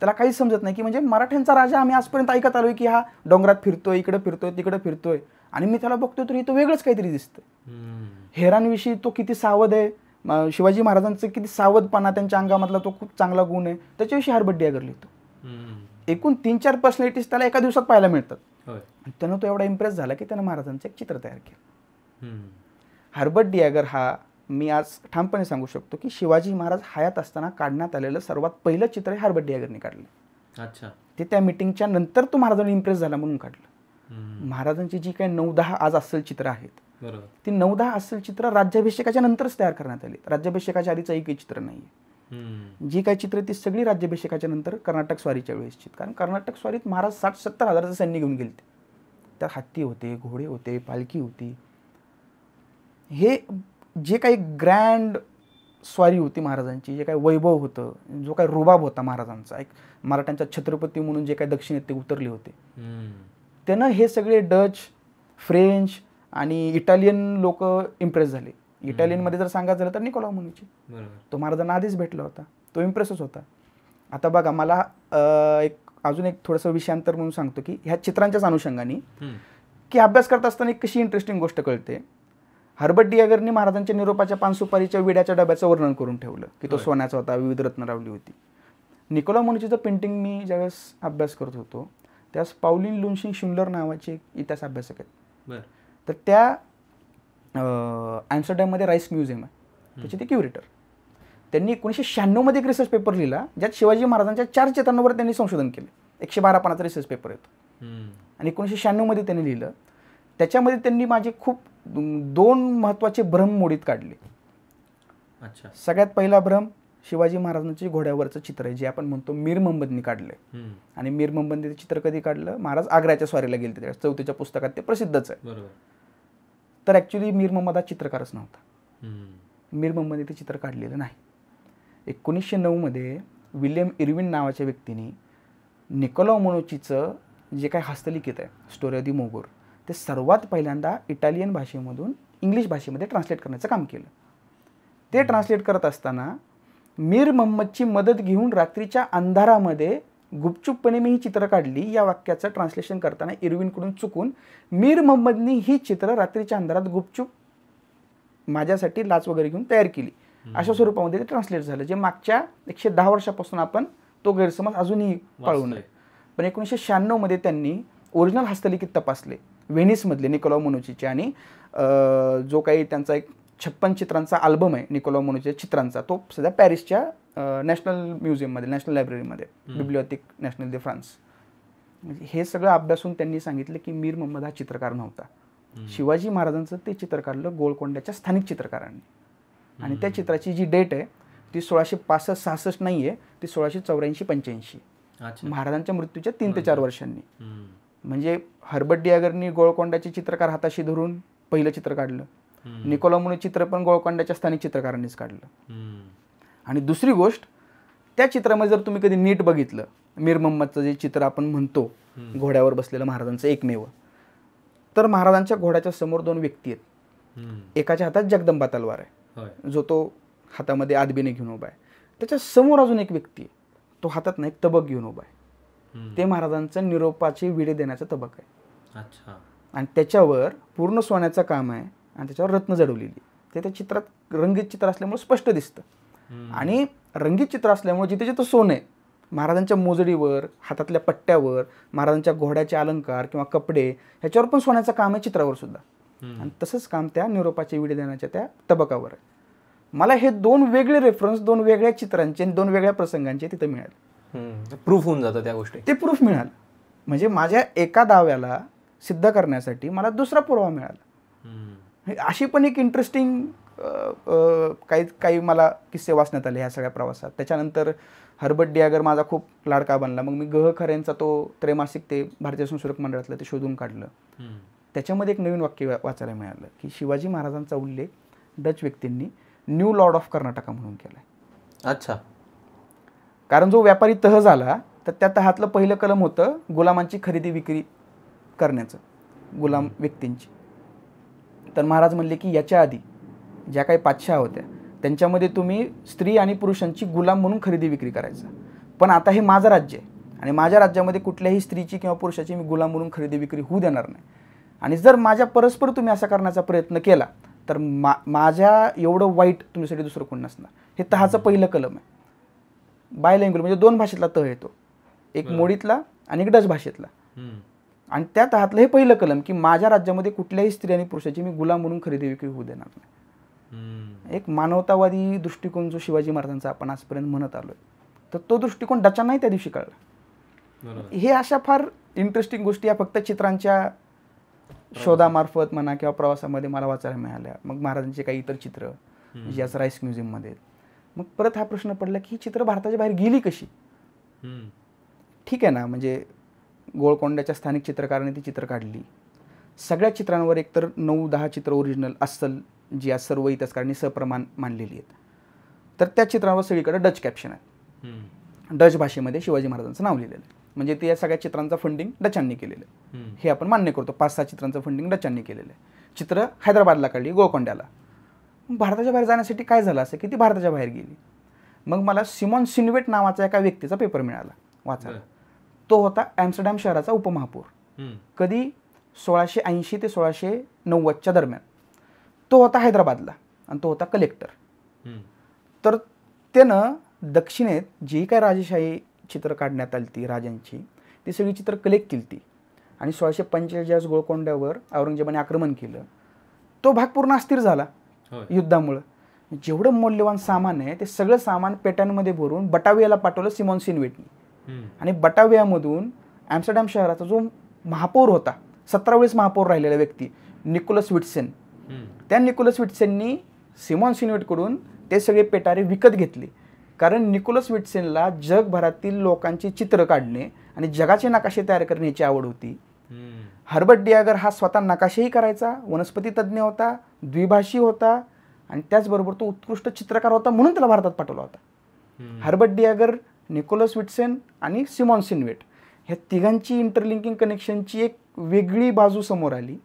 त्याला काहीच समजत नाही की म्हणजे मराठ्यांचा राजा आम्ही आजपर्यंत ऐकत आलोय की हा डोंगरात फिरतोय इकडे फिरतोय तिकडे फिरतोय आणि मी त्याला बघतो तरी तो वेगळंच काहीतरी दिसतं हेरांविषयी तो किती सावध आहे शिवाजी महाराजांचं किती सावधपणा त्यांच्या अंगामधला तो खूप चांगला गुण आहे त्याच्याविषयी हरबड्डी आगर लिहितो एकूण तीन चार पर्सनॅलिटीज त्याला एका दिवसात पाहायला मिळतात त्यानं तो एवढा इम्प्रेस झाला की त्यानं महाराजांचं एक चित्र तयार केलं हर्बर्ट डियागर हा मी आज ठामपणे सांगू शकतो की शिवाजी महाराज हयात असताना काढण्यात आलेलं सर्वात पहिलं चित्र हे हर्बर्ट डियागरने काढलं अच्छा ते त्या मिटिंगच्या नंतर तो महाराजांनी इम्प्रेस झाला म्हणून काढलं महाराजांची जी काही नऊ दहा आज असेल चित्र आहेत ती नऊ दहा असेल चित्र राज्याभिषेकाच्या नंतरच तयार करण्यात आली राज्याभिषेकाच्या आधीचं एकही चित्र नाहीये जी काही चित्र ती सगळी राज्याभिषेकाच्या नंतर कर्नाटक स्वारीच्या वेळेस कारण कर्नाटक स्वारीत महाराज साठ सत्तर हजाराचं सैन्य घेऊन गेले त्यात हत्ती होते घोडे होते पालखी होती हे जे काही ग्रँड स्वारी होती महाराजांची जे काही वैभव होतं जो काही रुबाब होता महाराजांचा एक मराठ्यांचा छत्रपती म्हणून जे काही दक्षिणेत ते उतरले होते त्यानं हे सगळे डच फ्रेंच आणि इटालियन लोक इम्प्रेस झाले इटालियनमध्ये जर सांगायचं झालं तर निकोला मुनीची तो मला आधीच भेटला होता तो इम्प्रेसच होता आता बघा मला एक अजून एक थोडंसं विषयांतर म्हणून सांगतो की ह्या चित्रांच्याच अनुषंगाने की अभ्यास करत असताना एक कशी इंटरेस्टिंग गोष्ट कळते हर्बर्ट डियागरनी महाराजांच्या निरोपाच्या पानसुपारीच्या विड्याच्या डब्याचं वर्णन करून ठेवलं की तो सोन्याचा होता विविध रत्न लावली होती निकोला मुनीचीचं पेंटिंग मी ज्यावेळेस अभ्यास करत होतो त्यास पावलीन लुनशिंग शिमलर नावाचे इतिहास अभ्यासक आहेत तर त्या मध्ये राईस म्युझियम आहे त्याचे ते क्युरेटर त्यांनी एकोणीसशे शहाण्णवमध्ये एक रिसर्च पेपर लिहिला ज्यात शिवाजी महाराजांच्या चार चित्रांवर त्यांनी संशोधन केले एकशे बारा पानाचा रिसर्च पेपर येतो आणि एकोणीसशे शहाण्णवमध्ये त्यांनी लिहिलं त्याच्यामध्ये त्यांनी माझे खूप दोन महत्त्वाचे भ्रम मोडीत काढले अच्छा सगळ्यात पहिला भ्रम शिवाजी महाराजांचे घोड्यावरचं चित्र आहे जे आपण म्हणतो मीर मोहम्मदनी काढले आणि मीर मोहम्मदने चित्र कधी काढलं महाराज आग्र्याच्या स्वारीला गेले त्यावेळेस चौथीच्या पुस्तकात ते प्रसिद्धच आहे तर ॲक्च्युली मीर मोहम्मद हा चित्रकारच नव्हता मीर मोहम्मदने ते चित्र काढलेलं नाही एकोणीसशे नऊमध्ये विल्यम इरविन नावाच्या व्यक्तीने निकोलो मोनोचीचं जे काही हस्तलिखित आहे स्टोरी ऑफ दी मोगोर ते सर्वात पहिल्यांदा इटालियन भाषेमधून इंग्लिश भाषेमध्ये ट्रान्सलेट करण्याचं काम केलं ते ट्रान्सलेट करत असताना मीर मोहम्मदची मदत घेऊन रात्रीच्या अंधारामध्ये गुपचूपपणे मी ही चित्र काढली या वाक्याचं ट्रान्सलेशन करताना इरविनकडून चुकून मीर मोहम्मदनी ही चित्र रात्रीच्या अंधारात गुपचूप माझ्यासाठी लाच वगैरे घेऊन तयार केली अशा स्वरूपामध्ये ते ट्रान्सलेट झालं जे मागच्या एकशे दहा वर्षापासून आपण तो गैरसमज अजूनही पाळू नये पण एकोणीसशे शहाण्णवमध्ये त्यांनी ओरिजिनल हस्तलिखित तपासले व्हेनिसमधले निकोलाव मनोजीचे आणि जो काही त्यांचा एक छप्पन चित्रांचा अल्बम आहे निकोलाव मनोजीच्या चित्रांचा तो सध्या पॅरिसच्या नॅशनल म्युझियममध्ये नॅशनल लायब्ररीमध्ये बिब्लिओथिक नॅशनल दे फ्रान्स म्हणजे हे सगळं अभ्यासून त्यांनी सांगितलं की मीर मोहम्मद हा चित्रकार नव्हता शिवाजी महाराजांचं ते चित्र काढलं गोळकोंड्याच्या स्थानिक चित्रकारांनी आणि त्या चित्राची जी डेट आहे ती सोळाशे पासष्ट सहासष्ट नाही आहे ती सोळाशे चौऱ्याऐंशी पंच्याऐंशी महाराजांच्या मृत्यूच्या तीन ते चार वर्षांनी म्हणजे हर्बर्ट डियागरनी गोळकोंड्याचे चित्रकार हाताशी धरून पहिलं चित्र काढलं निकोलामुळे चित्र पण गोळकोंड्याच्या स्थानिक चित्रकारांनीच काढलं आणि दुसरी गोष्ट त्या चित्रामध्ये जर तुम्ही कधी नीट बघितलं मीर मोहम्मदचं जे चित्र आपण म्हणतो घोड्यावर बसलेलं महाराजांचं एकमेव तर महाराजांच्या घोड्याच्या समोर दोन व्यक्ती आहेत एकाच्या हातात जगदंबा तलवार आहे जो तो हातामध्ये आदबीने घेऊन उभा आहे त्याच्या समोर अजून एक व्यक्ती आहे तो हातात ना एक तबक घेऊन उभा आहे ते महाराजांचं निरोपाचे विडे देण्याचा तबक आहे आणि त्याच्यावर पूर्ण सोन्याचं काम आहे आणि त्याच्यावर रत्न जडवलेली ते त्या चित्रात रंगीत चित्र असल्यामुळे स्पष्ट दिसतं आणि रंगीत चित्र असल्यामुळे जिथे जिथं सोने आहे महाराजांच्या मोजडीवर हातातल्या पट्ट्यावर महाराजांच्या घोड्याचे अलंकार किंवा कपडे ह्याच्यावर पण सोन्याचं काम आहे चित्रावर सुद्धा आणि तसंच काम त्या निरोपाच्या देण्याच्या त्या तबकावर आहे मला हे दोन वेगळे रेफरन्स दोन वेगळ्या चित्रांचे दोन वेगळ्या प्रसंगांचे तिथे मिळाले प्रूफ होऊन जातं त्या गोष्टी ते प्रूफ मिळालं म्हणजे माझ्या एका दाव्याला सिद्ध करण्यासाठी मला दुसरा पुरावा मिळाला अशी पण एक इंटरेस्टिंग काही काही मला किस्से वाचण्यात आले ह्या सगळ्या प्रवासात त्याच्यानंतर हर्बर्ट डियागर माझा खूप लाडका बनला मग मी गह खऱ्यांचा तो त्रैमासिक ते भारतीय संशोधक मंडळातलं ते शोधून काढलं त्याच्यामध्ये एक नवीन वाक्य वाचायला मिळालं की शिवाजी महाराजांचा उल्लेख डच व्यक्तींनी न्यू लॉर्ड ऑफ कर्नाटका म्हणून केलाय अच्छा कारण जो व्यापारी तह झाला तर त्या तहातलं पहिलं कलम होतं गुलामांची खरेदी विक्री करण्याचं गुलाम व्यक्तींची तर महाराज म्हणले की याच्या आधी ज्या काही पाचशा होत्या त्यांच्यामध्ये तुम्ही स्त्री आणि पुरुषांची गुलाम म्हणून खरेदी विक्री करायचा पण आता हे माझं राज्य आहे आणि माझ्या राज्यामध्ये कुठल्याही स्त्रीची किंवा पुरुषाची मी गुलाम म्हणून खरेदी विक्री होऊ देणार नाही आणि जर माझ्या परस्पर तुम्ही असा करण्याचा प्रयत्न केला तर मा माझ्या एवढं वाईट तुमच्यासाठी दुसरं कोण नसणार हे तहाचं पहिलं कलम आहे बाय लँग्वेज म्हणजे दोन भाषेतला तह येतो एक मोडीतला आणि एक डच भाषेतला आणि त्या तहातलं हे पहिलं कलम की माझ्या राज्यामध्ये कुठल्याही स्त्री आणि पुरुषाची मी गुलाम म्हणून खरेदी विक्री होऊ देणार नाही एक मानवतावादी दृष्टिकोन जो शिवाजी महाराजांचा आपण आजपर्यंत म्हणत आलोय तर तो दृष्टिकोन नाही त्या दिवशी कळला हे अशा फार इंटरेस्टिंग गोष्टी या फक्त चित्रांच्या शोधामार्फत म्हणा किंवा प्रवासामध्ये मला वाचायला मिळाल्या मग महाराजांचे काही इतर चित्र म्हणजे असं राईस म्युझियममध्ये मग परत हा प्रश्न पडला की ही चित्र भारताच्या बाहेर गेली कशी ठीक आहे ना म्हणजे गोळकोंड्याच्या स्थानिक चित्रकाराने ती चित्र काढली सगळ्या चित्रांवर एकतर नऊ दहा चित्र ओरिजिनल अस्सल जी आज सर्व इतिहासकारांनी सप्रमाण मानलेली आहेत तर त्या चित्रावर सगळीकडे डच कॅप्शन आहे डच भाषेमध्ये शिवाजी महाराजांचं नाव लिहिलेलं आहे म्हणजे ते या सगळ्या चित्रांचं फंडिंग डचांनी केलेलं आहे हे आपण मान्य करतो पाच सहा चित्रांचं फंडिंग डचांनी केलेलं आहे चित्र हैदराबादला काढली गोळकोंड्याला भारताच्या बाहेर जाण्यासाठी काय झालं असं की ती भारताच्या बाहेर गेली मग मला सिमॉन सिनवेट नावाचा एका व्यक्तीचा पेपर मिळाला वाचायला तो होता ॲम्स्टरडॅम शहराचा उपमहापूर कधी सोळाशे ऐंशी ते सोळाशे नव्वदच्या दरम्यान तो होता हैदराबादला आणि तो होता कलेक्टर तर त्यानं दक्षिणेत जी काय राजेशाही चित्र काढण्यात आली ती राजांची ती सगळी चित्र कलेक्ट केली ती आणि सोळाशे पंचेचाळीस गोळकोंड्यावर औरंगजेबाने आक्रमण केलं तो भाग पूर्ण अस्थिर झाला युद्धामुळं जेवढं मौल्यवान सामान आहे ते सगळं सामान पेट्यांमध्ये भरून बटावियाला पाठवलं सिमॉन सिनवेटनी आणि बटावियामधून ॲम्स्टरडॅम शहराचा जो महापौर होता सतरा वेळेस महापौर राहिलेला व्यक्ती निकोलस विटसेन त्या निकोलस विटसेननी सिमॉन सिनवेटकडून ते सगळे पेटारे विकत घेतले कारण निकोलस विटसेनला जगभरातील लोकांची चित्र काढणे आणि जगाचे नकाशे तयार करण्याची आवड होती हर्बट हर्बर्ट डियागर हा स्वतः नकाशेही करायचा वनस्पती तज्ज्ञ होता द्विभाषी होता आणि त्याचबरोबर तो उत्कृष्ट चित्रकार होता म्हणून त्याला भारतात पाठवला होता Herbert Herbert de Jager Nicholas Witsen आणि सिमॉन सिनवेट ह्या तिघांची इंटरलिंकिंग कनेक्शनची एक वेगळी बाजू समोर आली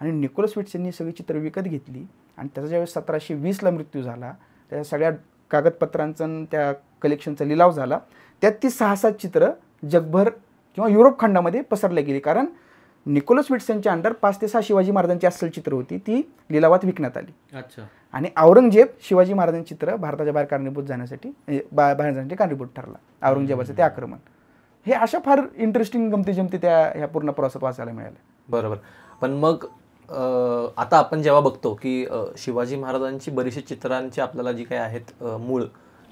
आणि निकोलस विट्स यांनी सगळी चित्र विकत घेतली आणि त्याचा ज्यावेळेस सतराशे वीसला मृत्यू झाला त्या सगळ्या कागदपत्रांचा त्या कलेक्शनचा लिलाव झाला त्यात ती सहा सात चित्र जगभर किंवा युरोप खंडामध्ये पसरले गेली कारण निकोलस विट्स यांच्या अंडर पाच ते सहा शिवाजी महाराजांची अस्सल चित्र होती ती लिलावात विकण्यात आली अच्छा आणि औरंगजेब शिवाजी महाराजांची चित्र भारताच्या बाहेर कारणीभूत जाण्यासाठी बाहेर जाण्यासाठी कारणीभूत ठरला औरंगजेबाचं ते आक्रमण हे अशा फार इंटरेस्टिंग गमती जमती त्या ह्या पूर्ण प्रवासात वाचायला मिळाल्या बरोबर पण मग आता आपण जेव्हा बघतो की शिवाजी महाराजांची बरीचशी चित्रांची आपल्याला जी काही आहेत मूळ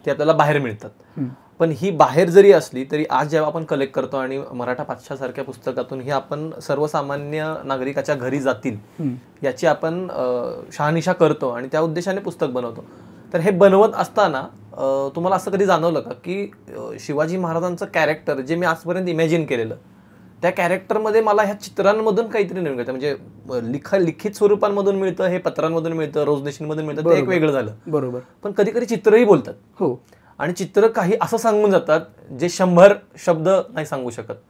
ती आपल्याला बाहेर मिळतात पण ही बाहेर जरी असली तरी आज जेव्हा आपण कलेक्ट करतो आणि मराठा पाचशासारख्या पुस्तकातून ही आपण सर्वसामान्य नागरिकाच्या घरी जातील याची आपण शहानिशा करतो आणि त्या उद्देशाने पुस्तक बनवतो तर हे बनवत असताना तुम्हाला असं कधी जाणवलं का की शिवाजी महाराजांचं कॅरेक्टर जे मी आजपर्यंत इमॅजिन केलेलं त्या कॅरेक्टरमध्ये मला ह्या चित्रांमधून काहीतरी नवीन कळतं म्हणजे लिखा लिखित स्वरूपांमधून मिळतं हे पत्रांमधून मिळतं रोजनेशींमधून मिळतं ते एक वेगळं झालं बरोबर पण कधी कधी चित्रही बोलतात हो आणि चित्र काही असं सांगून जातात जे शंभर शब्द नाही सांगू शकत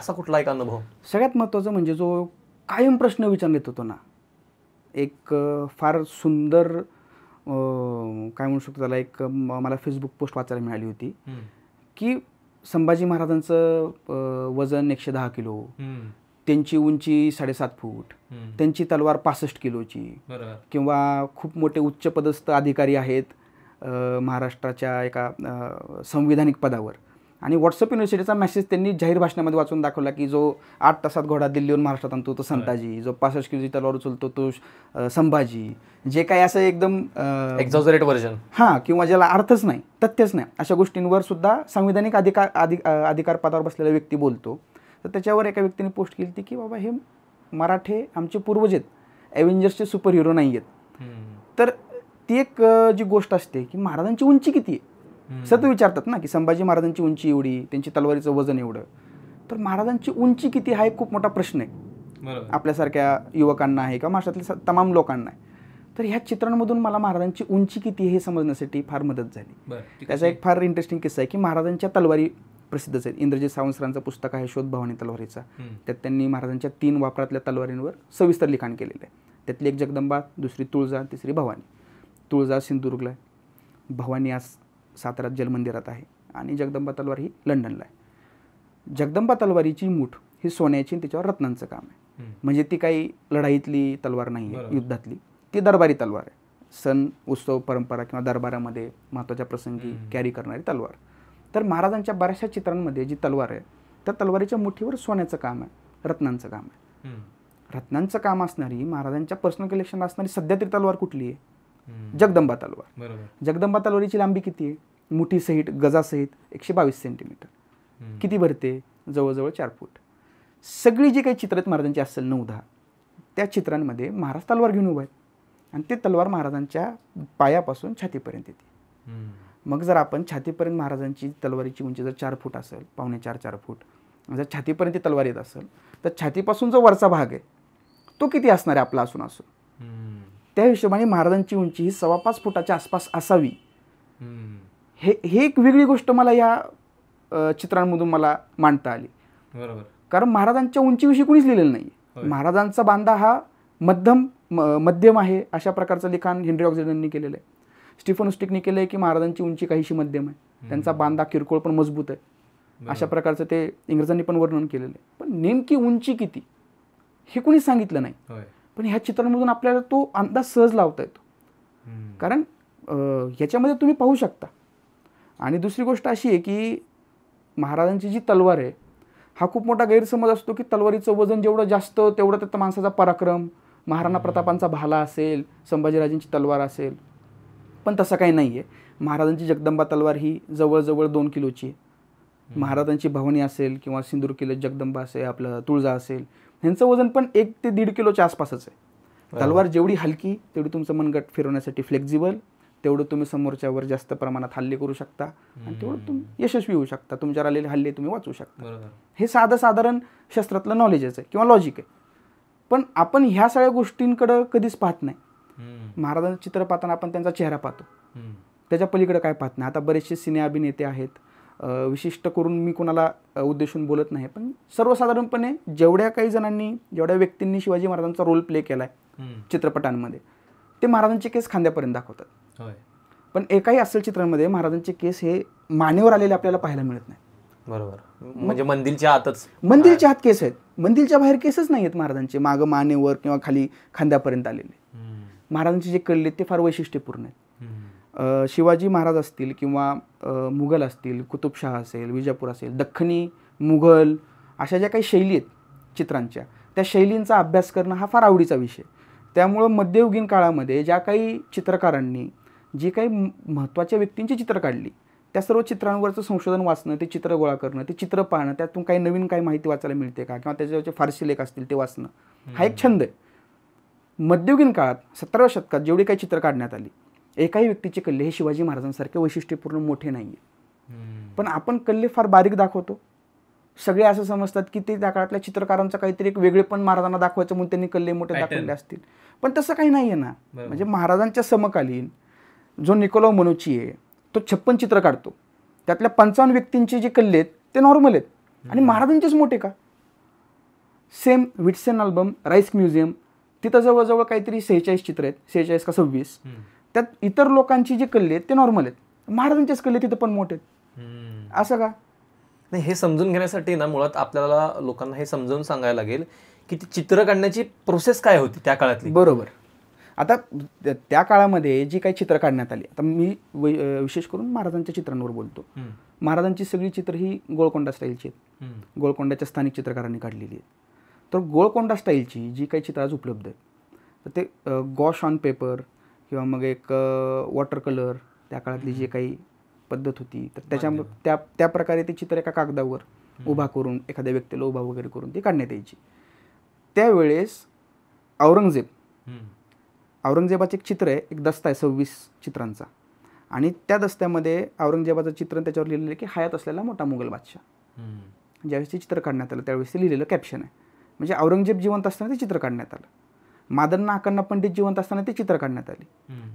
असा कुठला एक अनुभव सगळ्यात महत्त्वाचं म्हणजे जो कायम प्रश्न विचारण्यात होतो ना एक फार सुंदर काय म्हणू शकतो त्याला एक मला फेसबुक पोस्ट वाचायला मिळाली होती की संभाजी महाराजांचं वजन एकशे दहा किलो त्यांची उंची साडेसात फूट त्यांची तलवार पासष्ट किलोची किंवा खूप मोठे उच्चपदस्थ अधिकारी आहेत महाराष्ट्राच्या एका संविधानिक पदावर आणि व्हॉट्सअप युनिव्हर्सिटीचा मेसेज त्यांनी जाहीर भाषणामध्ये वाचून दाखवला की जो आठ तासात घोडा दिल्लीहून महाराष्ट्रात आणतो तो संताजी जो पासष्ट किलो तलवार उचलतो तो संभाजी जे काही असं एकदम एक्झॉजरेट व्हर्जन हा किंवा ज्याला अर्थच नाही तथ्यच नाही अशा गोष्टींवर सुद्धा संविधानिक अधिकार अधिकार पदावर बसलेला व्यक्ती बोलतो तर त्याच्यावर एका व्यक्तीने पोस्ट केली होती की बाबा हे मराठे आमचे पूर्वज आहेत एव्हेंजर्सचे सुपर हिरो नाही आहेत तर ती एक जी गोष्ट असते की महाराजांची उंची किती आहे सतत विचारतात ना की संभाजी महाराजांची उंची एवढी त्यांची तलवारीचं वजन एवढं तर महाराजांची उंची किती हा एक खूप मोठा प्रश्न आहे आपल्यासारख्या युवकांना आहे किंवा महाराष्ट्रातल्या तमाम लोकांना आहे तर ह्या चित्रांमधून मला महाराजांची उंची किती हे समजण्यासाठी फार मदत झाली त्याचा एक फार इंटरेस्टिंग किस्सा आहे की महाराजांच्या तलवारी प्रसिद्ध आहेत इंद्रजित सावंतसरांचं पुस्तक आहे शोध भवानी तलवारीचा त्यात त्यांनी महाराजांच्या तीन वापरातल्या तलवारींवर सविस्तर लिखाण केलेलं आहे त्यातली एक जगदंबा दुसरी तुळजा तिसरी भवानी तुळजा सिंधुदुर्गला भवानी आज सातारा जलमंदिरात आहे आणि जगदंबा तलवार ही लंडनला आहे जगदंबा तलवारीची मूठ ही सोन्याची त्याच्यावर रत्नांचं काम आहे म्हणजे ती काही लढाईतली तलवार नाही आहे युद्धातली ती दरबारी तलवार आहे सण उत्सव परंपरा किंवा दरबारामध्ये महत्त्वाच्या प्रसंगी कॅरी करणारी तलवार तर महाराजांच्या बऱ्याचशा चित्रांमध्ये जी तलवार आहे त्या तलवारीच्या मुठीवर सोन्याचं काम आहे रत्नांचं काम आहे रत्नांचं काम असणारी महाराजांच्या पर्सनल कलेक्शन असणारी सध्या तरी तलवार कुठली आहे जगदंबा तलवार जगदंबा तलवारीची लांबी किती आहे गजा सहित एकशे बावीस सेंटीमीटर किती भरते जवळजवळ चार फूट सगळी जी काही चित्रत महाराजांची असेल नऊ दहा त्या चित्रांमध्ये महाराज तलवार घेऊन उभा आहेत आणि ते तलवार महाराजांच्या पायापासून छातीपर्यंत येते मग जर आपण छातीपर्यंत महाराजांची तलवारीची उंची जर चार फूट असेल पावणे चार चार फूट जर छातीपर्यंत तलवार येत असेल तर छातीपासून जो वरचा भाग आहे तो किती असणार आहे आपला असून असून त्या हिशोबाने महाराजांची उंची ही सव्वा पाच फुटाच्या आसपास असावी हे हे एक वेगळी गोष्ट मला या चित्रांमधून मला मांडता आली बरोबर कारण महाराजांच्या उंचीविषयी कुणीच लिहिलेलं नाही महाराजांचा बांधा हा मध्यम मध्यम आहे अशा प्रकारचं लिखाण हेनरी ऑक्झिडननी केलेलं आहे स्टीफन उस्टिकने केलं आहे की महाराजांची उंची काहीशी मध्यम आहे त्यांचा बांधा किरकोळ पण मजबूत आहे अशा प्रकारचं ते इंग्रजांनी पण वर्णन केलेलं आहे पण नेमकी उंची किती हे कुणीच सांगितलं नाही पण ह्या चित्रांमधून आपल्याला तो अंदाज सहज लावता येतो कारण ह्याच्यामध्ये तुम्ही पाहू शकता आणि दुसरी गोष्ट अशी आहे की महाराजांची जी तलवार आहे हा खूप मोठा गैरसमज असतो की तलवारीचं वजन जेवढं जास्त तेवढं त्या माणसाचा पराक्रम महाराणा प्रतापांचा भाला असेल संभाजीराजांची तलवार असेल पण तसं काही नाही आहे महाराजांची जगदंबा तलवार ही जवळजवळ दोन किलोची आहे महाराजांची भवानी असेल किंवा सिंदूर किल्ले जगदंबा असेल आपलं तुळजा असेल ह्यांचं वजन पण एक ते दीड किलोच्या आसपासच आहे तलवार जेवढी हलकी तेवढी तुमचं मनगट फिरवण्यासाठी फ्लेक्झिबल तेवढं तुम्ही समोरच्यावर जास्त प्रमाणात हल्ले करू शकता आणि तेवढं तुम्ही यशस्वी होऊ शकता तुमच्यावर आलेले हल्ले तुम्ही वाचू शकता हे साधं साधारण शस्त्रातलं नॉलेजच आहे किंवा लॉजिक आहे पण आपण ह्या सगळ्या गोष्टींकडं कधीच पाहत नाही महाराजांचं चित्र पाहताना आपण त्यांचा चेहरा पाहतो त्याच्या पलीकडे काय पाहत नाही आता बरेचसे सिने अभिनेते आहेत विशिष्ट करून मी कोणाला उद्देशून बोलत नाही पण सर्वसाधारणपणे जेवढ्या काही जणांनी जेवढ्या व्यक्तींनी शिवाजी महाराजांचा रोल प्ले केला आहे चित्रपटांमध्ये ते महाराजांचे केस खांद्यापर्यंत दाखवतात पण एकाही असल चित्रांमध्ये महाराजांचे केस हे मानेवर आलेले आपल्याला पाहायला मिळत नाही बरोबर म्हणजे मंदिरच्या आतच मंदिरच्या आत केस आहेत मंदिरच्या बाहेर केसच नाही आहेत महाराजांचे माग मानेवर किंवा खाली खांद्यापर्यंत आलेले महाराजांचे जे कळले ते फार वैशिष्ट्यपूर्ण आहेत शिवाजी महाराज असतील किंवा मुघल असतील कुतुबशाह असेल विजापूर असेल दख्खनी मुघल अशा ज्या काही शैली आहेत चित्रांच्या त्या शैलींचा अभ्यास करणं हा फार आवडीचा विषय त्यामुळं मध्ययुगीन काळामध्ये ज्या काही चित्रकारांनी जी काही महत्त्वाच्या व्यक्तींची चित्रं काढली त्या सर्व चित्रांवरचं संशोधन वाचणं ते चित्र गोळा करणं ते चित्र पाहणं त्यातून काही नवीन काही माहिती वाचायला मिळते का किंवा त्याच्यावरचे फारसी लेख असतील ते वाचणं हा एक छंद आहे मध्ययुगीन काळात सतराव्या शतकात जेवढी काही चित्र काढण्यात आली एकाही व्यक्तीचे कल्ले हे शिवाजी महाराजांसारखे वैशिष्ट्यपूर्ण मोठे नाही पण आपण कल्ले फार बारीक दाखवतो सगळे असं समजतात की ते त्या काळातल्या चित्रकारांचं काहीतरी एक वेगळे पण महाराजांना दाखवायचं म्हणून त्यांनी कल्ले मोठे दाखवले असतील पण तसं काही नाही ना म्हणजे महाराजांच्या समकालीन जो निकोलाव मनुची आहे तो छप्पन चित्र काढतो त्यातल्या पंचावन्न व्यक्तींचे जे कल्ले आहेत ते नॉर्मल आहेत आणि महाराजांचेच मोठे का सेम विट्सन अल्बम राईस म्युझियम तिथं जवळजवळ काहीतरी सेहेचाळीस चित्र आहेत सेहेचाळीस का सव्वीस त्यात इतर लोकांची जी कल्ले आहेत ते नॉर्मल आहेत महाराजांचेच कल्ले तिथं पण मोठे आहेत असं का नाही हे समजून घेण्यासाठी ना मुळात आपल्याला लोकांना हे समजावून सांगायला लागेल की ती चित्र काढण्याची प्रोसेस काय होती त्या काळातली बरोबर आता त्या काळामध्ये जी काही चित्र काढण्यात आली आता मी विशेष करून महाराजांच्या चित्रांवर बोलतो महाराजांची सगळी चित्र ही गोळकोंडा स्टाईलची आहेत गोळकोंडाच्या स्थानिक चित्रकारांनी काढलेली आहेत तर गोळकोंडा स्टाईलची जी काही चित्र आज उपलब्ध आहेत तर ते गॉश ऑन पेपर किंवा मग एक वॉटर कलर त्या काळातली जी काही पद्धत होती तर त्याच्या त्या त्या प्रकारे ते चित्र एका कागदावर उभा करून एखाद्या व्यक्तीला उभा वगैरे करून ती काढण्यात यायची त्यावेळेस औरंगजेब औरंगजेबाचं एक चित्र आहे एक दस्ता आहे सव्वीस चित्रांचा आणि त्या दस्त्यामध्ये औरंगजेबाचं चित्र त्याच्यावर लिहिलेलं की हयात असलेला मोठा मुघल बादशाह ज्यावेळेस ते चित्र काढण्यात आलं त्यावेळेस ते लिहिलेलं कॅप्शन आहे म्हणजे औरंगजेब जिवंत असताना ते चित्र काढण्यात आलं मादन नाकांना पंडित जिवंत असताना ते चित्र काढण्यात आले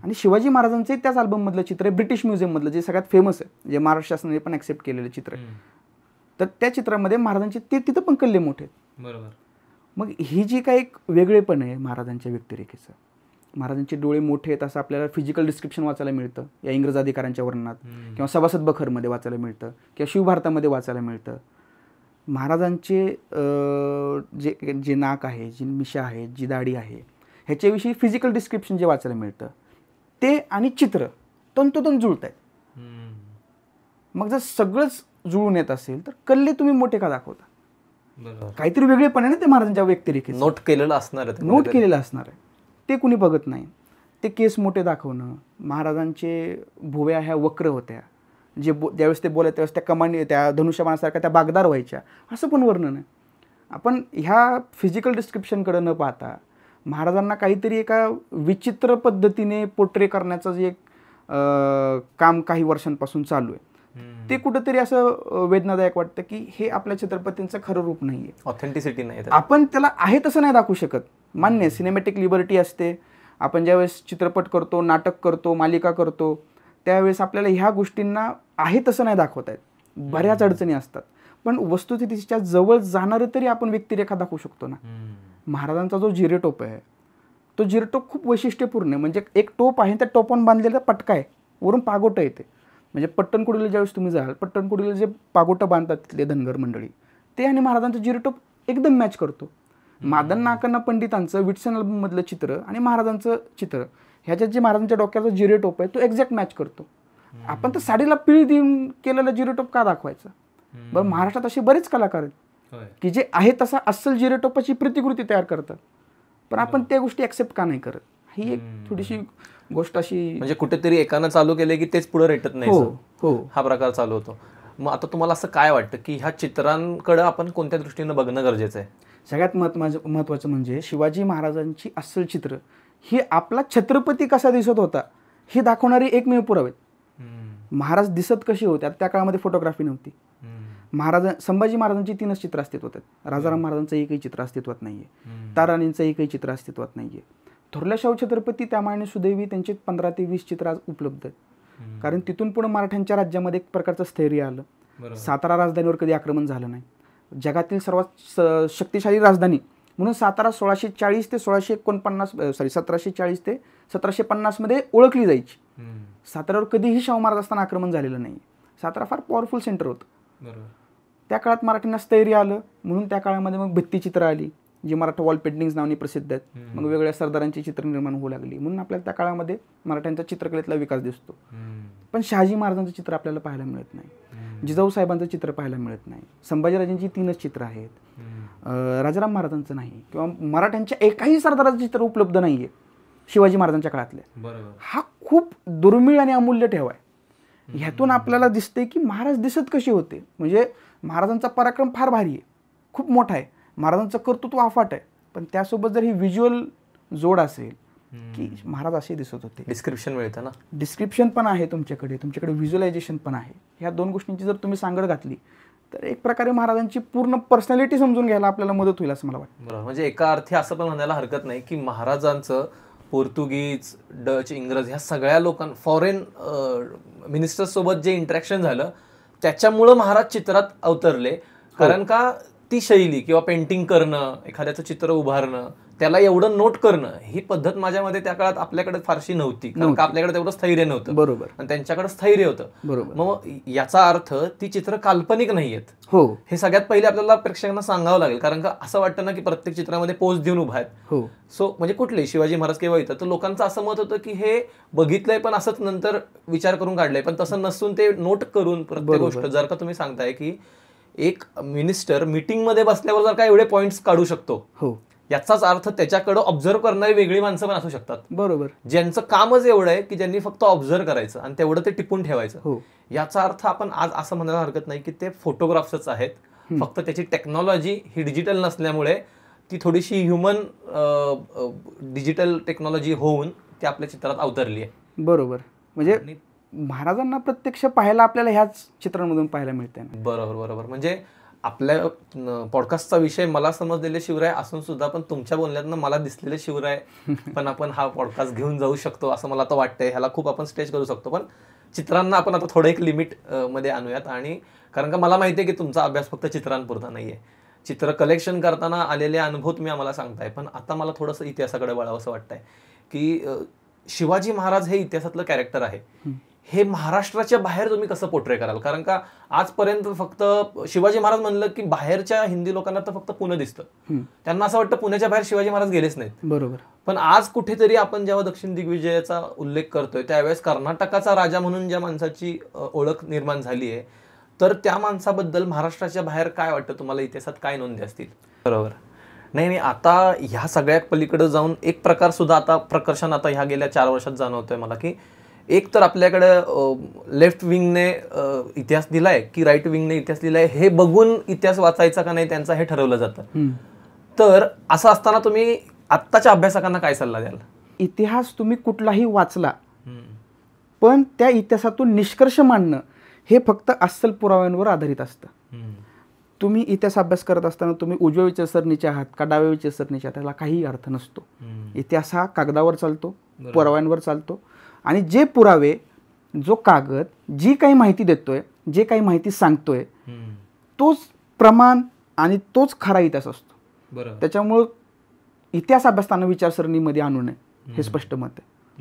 आणि शिवाजी महाराजांचे त्याच अल्बममधलं चित्र आहे ब्रिटिश म्युझियममधलं जे सगळ्यात फेमस आहे जे महाराष्ट्र शासनाने पण ऍक्सेप्ट केलेलं चित्र आहे तर त्या चित्रामध्ये महाराजांचे ते तिथं पण कल्ले मोठे बरोबर मग ही जी काही एक वेगळेपण आहे महाराजांच्या व्यक्तिरेखेचं महाराजांचे डोळे मोठे आहेत असं आपल्याला फिजिकल डिस्क्रिप्शन वाचायला मिळतं या इंग्रज अधिकाऱ्यांच्या वर्णनात किंवा सभासद बखरमध्ये वाचायला मिळतं किंवा शिवभारतामध्ये वाचायला मिळतं महाराजांचे जे जे नाक आहे जी मिशा आहे जी दाढी आहे ह्याच्याविषयी फिजिकल डिस्क्रिप्शन जे वाचायला मिळतं ते आणि चित्र तंतोतंत जुळत आहेत मग जर सगळंच जुळून येत असेल तर कल्ले तुम्ही मोठे का दाखवता काहीतरी वेगळेपणे आहे ना ते महाराजांच्या व्यक्तिरेखे नोट केलेलं असणार नोट केलेलं असणार आहे ते कुणी बघत नाही ते केस मोठे दाखवणं महाराजांचे भुव्या ह्या वक्र होत्या जे बो ज्यावेळेस ते बोलत त्यावेळेस त्या कमांड त्या धनुष्यबाणासारख्या त्या बागदार व्हायच्या असं पण वर्णन आहे आपण ह्या फिजिकल डिस्क्रिप्शनकडे न पाहता महाराजांना काहीतरी एका विचित्र पद्धतीने पोट्रे करण्याचं जे एक काम काही वर्षांपासून चालू आहे ते कुठंतरी असं वेदनादायक वाटतं की हे आपल्या छत्रपतींचं खरं रूप नाहीये ऑथेंटिसिटी नाही आपण त्याला आहे तसं नाही दाखवू शकत मान्य सिनेमॅटिक लिबर्टी असते आपण ज्यावेळेस चित्रपट करतो नाटक करतो मालिका करतो त्यावेळेस आपल्याला ह्या गोष्टींना आहे तसं नाही दाखवत आहेत बऱ्याच अडचणी असतात पण वस्तुस्थितीच्या जवळ जाणार तरी आपण व्यक्तिरेखा दाखवू शकतो ना महाराजांचा जो जिरेटोप आहे तो जिरटोप खूप वैशिष्ट्यपूर्ण आहे म्हणजे एक टोप आहे त्या टोपान बांधलेला पटका आहे वरून पागोटं येते म्हणजे पट्टणकुडीला ज्यावेळेस तुम्ही जाल पट्टणकुडीला जे पागोटं बांधतात तिथले धनगर मंडळी ते आणि महाराजांचं जिरटोप एकदम मॅच करतो मादन नाकांना पंडितांचं विट्सन मधलं चित्र आणि महाराजांचं चित्र ह्याच्यात जे महाराजांच्या डोक्याचा जिरेटोप आहे तो एक्झॅक्ट मॅच करतो आपण तर साडीला पिळ देऊन केलेला जिरेटोप का दाखवायचा बरं महाराष्ट्रात असे बरेच कलाकार आहेत की जे आहे तसा अस्सल जिरेटोपाची प्रतिकृती तयार करतात पण आपण त्या गोष्टी ऍक्सेप्ट का नाही करत ही एक थोडीशी गोष्ट अशी म्हणजे कुठेतरी एकानं चालू केले की तेच पुढे रेटत नाही हो, हो. हा प्रकार चालू होतो मग आता तुम्हाला असं काय वाटतं की ह्या चित्रांकडे आपण कोणत्या दृष्टीनं बघणं गरजेचं आहे सगळ्यात महत्वाचं महत्वाचं म्हणजे शिवाजी महाराजांची अस्सल चित्र ही आपला छत्रपती कसा दिसत होता हे दाखवणारी एकमेव पुरावे महाराज दिसत कसे होते आता त्या काळामध्ये फोटोग्राफी नव्हती महाराज संभाजी महाराजांची तीनच चित्र अस्तित्वात आहेत राजाराम महाराजांचं एकही चित्र अस्तित्वात नाहीये ताराणींचं एकही चित्र अस्तित्वात नाहीये थोरल्या शाहू छत्रपती त्यामाने सुदैवी त्यांचे पंधरा ते वीस चित्र आज उपलब्ध आहेत कारण तिथून पुढे मराठ्यांच्या राज्यामध्ये एक प्रकारचं स्थैर्य आलं सातारा राजधानीवर कधी आक्रमण झालं नाही जगातील सर्वात शक्तिशाली राजधानी म्हणून सातारा सोळाशे चाळीस ते सोळाशे एकोणपन्नास सॉरी सतराशे चाळीस ते सतराशे पन्नासमध्ये ओळखली जायची सातारावर कधीही शाहू महाराज असताना आक्रमण झालेलं नाही सातारा फार पॉवरफुल सेंटर होतं त्या काळात मराठ्यांना स्थैर्य आलं म्हणून त्या काळामध्ये मग भित्तीचित्र आली जी मराठा वॉल पेंटिंग्स नावाने प्रसिद्ध आहेत मग वेगळ्या सरदारांची चित्र निर्माण होऊ लागली म्हणून आपल्याला त्या काळामध्ये मराठ्यांचा चित्रकलेतला विकास दिसतो पण शहाजी महाराजांचं चित्र आपल्याला पाहायला मिळत नाही जिजाऊ साहेबांचं चित्र पाहायला मिळत नाही संभाजीराजांची तीनच चित्र आहेत राजाराम महाराजांचं नाही किंवा मराठ्यांच्या एकाही सरदाराचं चित्र उपलब्ध नाही आहे शिवाजी महाराजांच्या काळातले हा खूप दुर्मिळ आणि अमूल्य ठेव आहे ह्यातून आपल्याला दिसते की महाराज दिसत कसे होते म्हणजे महाराजांचा पराक्रम फार भारी आहे खूप मोठा आहे महाराजांचं कर्तृत्व अफाट आहे पण त्यासोबत जर ही व्हिज्युअल जोड असेल की महाराज असे दिसत होते डिस्क्रिप्शन मिळतं ना डिस्क्रिप्शन पण आहे तुमच्याकडे तुमच्याकडे व्हिज्युअलायझेशन पण आहे ह्या दोन गोष्टींची जर तुम्ही सांगड घातली तर एक प्रकारे महाराजांची पूर्ण पर्सनॅलिटी समजून घ्यायला आपल्याला मदत होईल असं मला वाटतं बरोबर म्हणजे एका अर्थी असं पण म्हणायला हरकत नाही की महाराजांचं पोर्तुगीज डच इंग्रज ह्या सगळ्या लोकांना फॉरेन सोबत जे इंटरॅक्शन झालं त्याच्यामुळं महाराज चित्रात अवतरले हो. कारण का ती शैली किंवा पेंटिंग करणं एखाद्याचं चित्र उभारणं त्याला एवढं नोट करणं ही पद्धत माझ्यामध्ये त्या काळात आपल्याकडे फारशी नव्हती कारण आपल्याकडे तेवढं स्थैर्य नव्हतं बरोबर आणि त्यांच्याकडे स्थैर्य होतं बरोबर मग याचा अर्थ ती चित्र काल्पनिक नाहीयेत हो हे सगळ्यात पहिले आपल्याला प्रेक्षकांना सांगावं लागेल कारण का असं वाटतं ना की प्रत्येक चित्रामध्ये पोच देऊन उभा आहेत हो सो म्हणजे कुठले शिवाजी महाराज केव्हा इथं तर लोकांचं असं मत होतं की हे बघितलंय पण असंच नंतर विचार करून काढलंय पण तसं नसून ते नोट करून प्रत्येक गोष्ट जर का तुम्ही सांगताय की एक मिनिस्टर मध्ये बसल्यावर जर का एवढे पॉईंट्स काढू शकतो हो याचाच अर्थ त्याच्याकडे ऑब्झर्व करणारी वेगळी माणसं पण असू शकतात बरोबर ज्यांचं कामच एवढं आहे की ज्यांनी फक्त ऑब्झर्व करायचं आणि तेवढं ते टिकून ठेवायचं हो याचा अर्थ आपण आज असं म्हणायला हरकत नाही की ते फोटोग्राफ्सच आहेत फक्त त्याची टेक्नॉलॉजी ही डिजिटल नसल्यामुळे ती थोडीशी ह्युमन डिजिटल टेक्नॉलॉजी होऊन ती आपल्या चित्रात अवतरली आहे बरोबर म्हणजे महाराजांना प्रत्यक्ष पाहायला आपल्याला ह्याच चित्रांमधून पाहायला मिळते बरोबर बरोबर म्हणजे आपल्या पॉडकास्टचा विषय मला समजलेले शिवराय असून सुद्धा पण तुमच्या बोलण्यातनं मला दिसलेले शिवराय पण आपण हा पॉडकास्ट घेऊन जाऊ शकतो असं मला आता वाटतंय ह्याला खूप आपण स्टेज करू शकतो पण चित्रांना आपण आता थोडं एक लिमिट मध्ये आणूयात आणि कारण का मला माहिती आहे की तुमचा अभ्यास फक्त चित्रांपुरता नाही आहे चित्र कलेक्शन करताना आलेले अनुभव तुम्ही आम्हाला सांगताय पण आता मला थोडंसं इतिहासाकडे वळावं असं वाटतंय की शिवाजी महाराज हे इतिहासातलं कॅरेक्टर आहे हे महाराष्ट्राच्या बाहेर तुम्ही कसं पोट्रे कराल कारण का आजपर्यंत फक्त शिवाजी महाराज म्हणलं की बाहेरच्या हिंदी लोकांना तर फक्त पुणे दिसतं त्यांना असं वाटतं पुण्याच्या बाहेर शिवाजी महाराज गेलेच नाहीत बरोबर पण आज कुठेतरी आपण जेव्हा दक्षिण दिग्विजयाचा उल्लेख करतोय त्यावेळेस कर्नाटकाचा राजा म्हणून ज्या माणसाची ओळख निर्माण झाली आहे तर त्या माणसाबद्दल महाराष्ट्राच्या बाहेर काय वाटतं तुम्हाला इतिहासात काय नोंदी असतील बरोबर नाही नाही आता ह्या सगळ्या पलीकडे जाऊन एक प्रकार सुद्धा आता प्रकर्षण आता ह्या गेल्या चार वर्षात जाणवतोय मला की एक तर आपल्याकडं लेफ्ट विंगने इतिहास दिलाय की राईट विंगने इतिहास दिलाय हे बघून इतिहास वाचायचा का नाही त्यांचा हे ठरवलं जातं तर असं असताना तुम्ही आत्ताच्या अभ्यासकांना काय सल्ला द्याल इतिहास तुम्ही कुठलाही वाचला पण त्या इतिहासातून निष्कर्ष मांडणं हे फक्त अस्सल पुराव्यांवर आधारित असतं तुम्ही इतिहास अभ्यास करत असताना तुम्ही उजव्या विचारसरणीचे आहात का डाव्या विचारसरणीच्या त्याला काही अर्थ नसतो इतिहास हा कागदावर चालतो पुराव्यांवर चालतो आणि जे पुरावे जो कागद जी काही माहिती देतोय जे काही माहिती सांगतोय तोच प्रमाण आणि तोच खरा इतिहास असतो त्याच्यामुळं इतिहास अभ्यासताना विचारसरणीमध्ये आणू नये हे स्पष्ट मत आहे